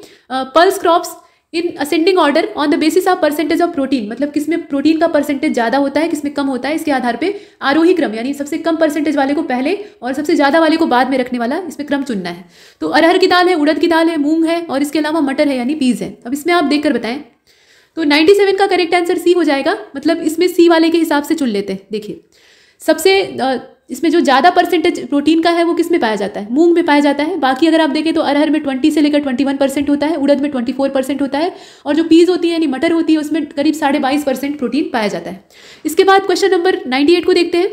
pulse crops in ascending order on the basis of percentage of protein मतलब किस में प्रोटीन का परसेंटेज ज़्यादा होता है किसमें कम होता है इसके आधार पे आरोही क्रम यानी सबसे कम परसेंटेज वाले को पहले और सबसे ज़्यादा वाले को बाद में रखने वाला इसमें क्रम चुनना है तो अरहर की दाल है उड़द की दाल है मूंग है और इसके अलावा मटर है यानी पीज है अब इसमें आप देख कर बताएं तो नाइन्टी का करेक्ट आंसर सी हो जाएगा मतलब इसमें सी वाले के हिसाब से चुन लेते हैं देखिए सबसे इसमें जो ज़्यादा परसेंटेज प्रोटीन का है वो किस में पाया जाता है मूंग में पाया जाता है बाकी अगर आप देखें तो अरहर में ट्वेंटी से लेकर ट्वेंटी वन परसेंट होता है उड़द में ट्वेंटी फोर परसेंट होता है और जो पीज होती है यानी मटर होती है उसमें करीब साढ़े बाईस परसेंट प्रोटीन पाया जाता है इसके बाद क्वेश्चन नंबर नाइन्टी एट को देखते हैं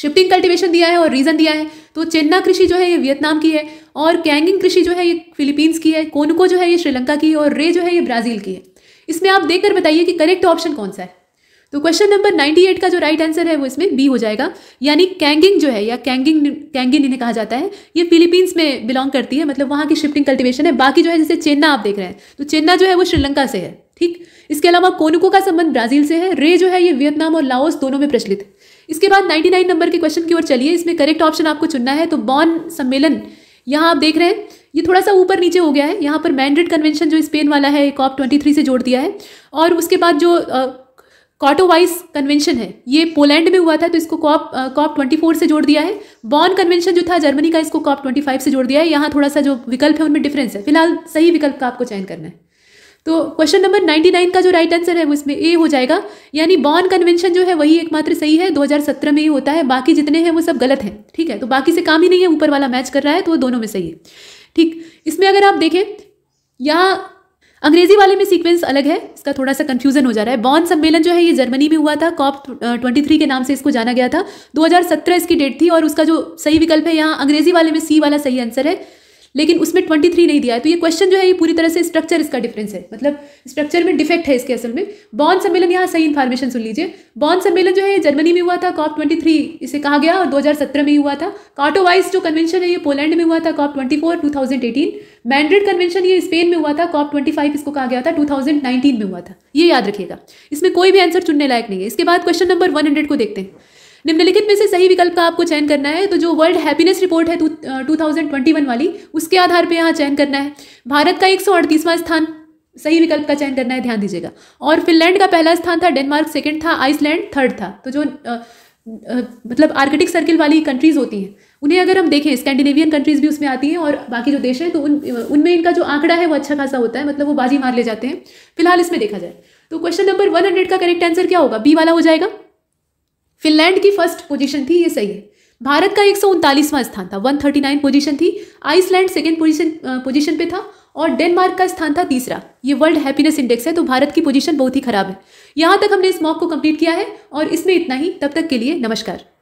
शिफ्टिंग कल्टिवेशन दिया है और रीज़न दिया है तो चेन्ना कृषि जो है ये वियतनाम की है और कैंगिंग कृषि जो है ये फिलीपींस की है कोनको जो है ये श्रीलंका की है और रे जो है ये ब्राज़ील की है इसमें आप देखकर बताइए कि करेक्ट ऑप्शन कौन सा है तो क्वेश्चन नंबर 98 का जो राइट आंसर है वो इसमें बी हो जाएगा यानी कैंगिंग जो है या कैंगिंग कैंगिंग इन्हें कहा जाता है ये फिलीपींस में बिलोंग करती है मतलब वहाँ की शिफ्टिंग कल्टिवेशन है बाकी जो है जैसे चेन्ना आप देख रहे हैं तो चेन्ना जो है वो श्रीलंका से है ठीक इसके अलावा कोनुको का संबंध ब्राजील से है रे जो है ये वियतनाम और लाओस दोनों में प्रचलित इसके बाद नाइन नंबर के क्वेश्चन की ओर चलिए इसमें करेक्ट ऑप्शन आपको चुनना है तो बॉन सम्मेलन यहाँ आप देख रहे हैं ये थोड़ा सा ऊपर नीचे हो गया है यहाँ पर मैंड्रिड कन्वेंशन जो स्पेन वाला है कॉप ट्वेंटी थ्री से जोड़ दिया है और उसके बाद जो कॉटोवाइस कन्वेंशन है ये पोलैंड में हुआ था तो इसको कॉप कॉप ट्वेंटी फोर से जोड़ दिया है बॉन कन्वेंशन जो था जर्मनी का इसको कॉप ट्वेंटी फाइव से जोड़ दिया है यहाँ थोड़ा सा जो विकल्प है उनमें डिफरेंस है फिलहाल सही विकल्प का आपको चयन करना है तो क्वेश्चन नंबर 99 का जो राइट आंसर है वो इसमें ए हो जाएगा यानी बॉन कन्वेंशन जो है वही एकमात्र सही है 2017 में ही होता है बाकी जितने हैं वो सब गलत हैं ठीक है तो बाकी से काम ही नहीं है ऊपर वाला मैच कर रहा है तो वो दोनों में सही है ठीक इसमें अगर आप देखें यहाँ अंग्रेजी वाले में सीक्वेंस अलग है इसका थोड़ा सा कंफ्यूजन हो जा रहा है बॉन सम्मेलन जो है ये जर्मनी में हुआ था कॉप ट्वेंटी थ्री के नाम से इसको जाना गया था 2017 इसकी डेट थी और उसका जो सही विकल्प है यहाँ अंग्रेजी वाले में सी वाला सही आंसर है लेकिन उसमें ट्वेंटी थ्री नहीं दिया है तो ये क्वेश्चन जो है ये पूरी तरह से स्ट्रक्चर इसका डिफरेंस है मतलब स्ट्रक्चर में डिफेक्ट है इसके असल में बॉन्ड सम्मेलन यहाँ सही इन्फॉर्मेशन सुन लीजिए बॉन्ड सम्मेलन जो है जर्मनी में हुआ था कॉप ट्वेंटी थ्री इसे कहा गया और दो हजार सत्रह में हुआ था काटोवाइज जो कन्वेंशन है ये पोलैंड में हुआ था COP twenty four two thousand eighteen Madrid convention ये स्पेन में हुआ था कॉप ट्वेंटी फाइव इसको कहा गया था टू थाउजेंड नाइनटीन में हुआ था ये याद रखिएगा इसमें कोई भी आंसर चुनने लायक नहीं है इसके बाद क्वेश्चन नंबर वन हंड्रेड को देखते हैं निम्नलिखित में से सही विकल्प का आपको चयन करना है तो जो वर्ल्ड हैप्पीनेस रिपोर्ट है टू वाली उसके आधार पर यहाँ चयन करना है भारत का एक स्थान सही विकल्प का चयन करना है ध्यान दीजिएगा और फिनलैंड का पहला स्थान था डेनमार्क सेकंड था आइसलैंड थर्ड था तो जो मतलब आर्कटिक सर्किल वाली कंट्रीज होती हैं उन्हें अगर हम देखें स्कैंडिनेवियन कंट्रीज भी उसमें आती हैं और बाकी जो देश हैं तो उन उनमें इनका जो आंकड़ा है वो अच्छा खासा होता है मतलब वो बाजी मार ले जाते हैं फिलहाल इसमें देखा जाए तो क्वेश्चन नंबर वन हंड्रेड का करेक्ट आंसर क्या होगा बी वाला हो जाएगा फिनलैंड की फर्स्ट पोजीशन थी ये सही है भारत का एक स्थान था 139 पोजीशन थी आइसलैंड सेकेंड पोजीशन पोजीशन पे था और डेनमार्क का स्थान था तीसरा ये वर्ल्ड हैप्पीनेस इंडेक्स है तो भारत की पोजीशन बहुत ही खराब है यहाँ तक हमने इस मॉक को कंप्लीट किया है और इसमें इतना ही तब तक के लिए नमस्कार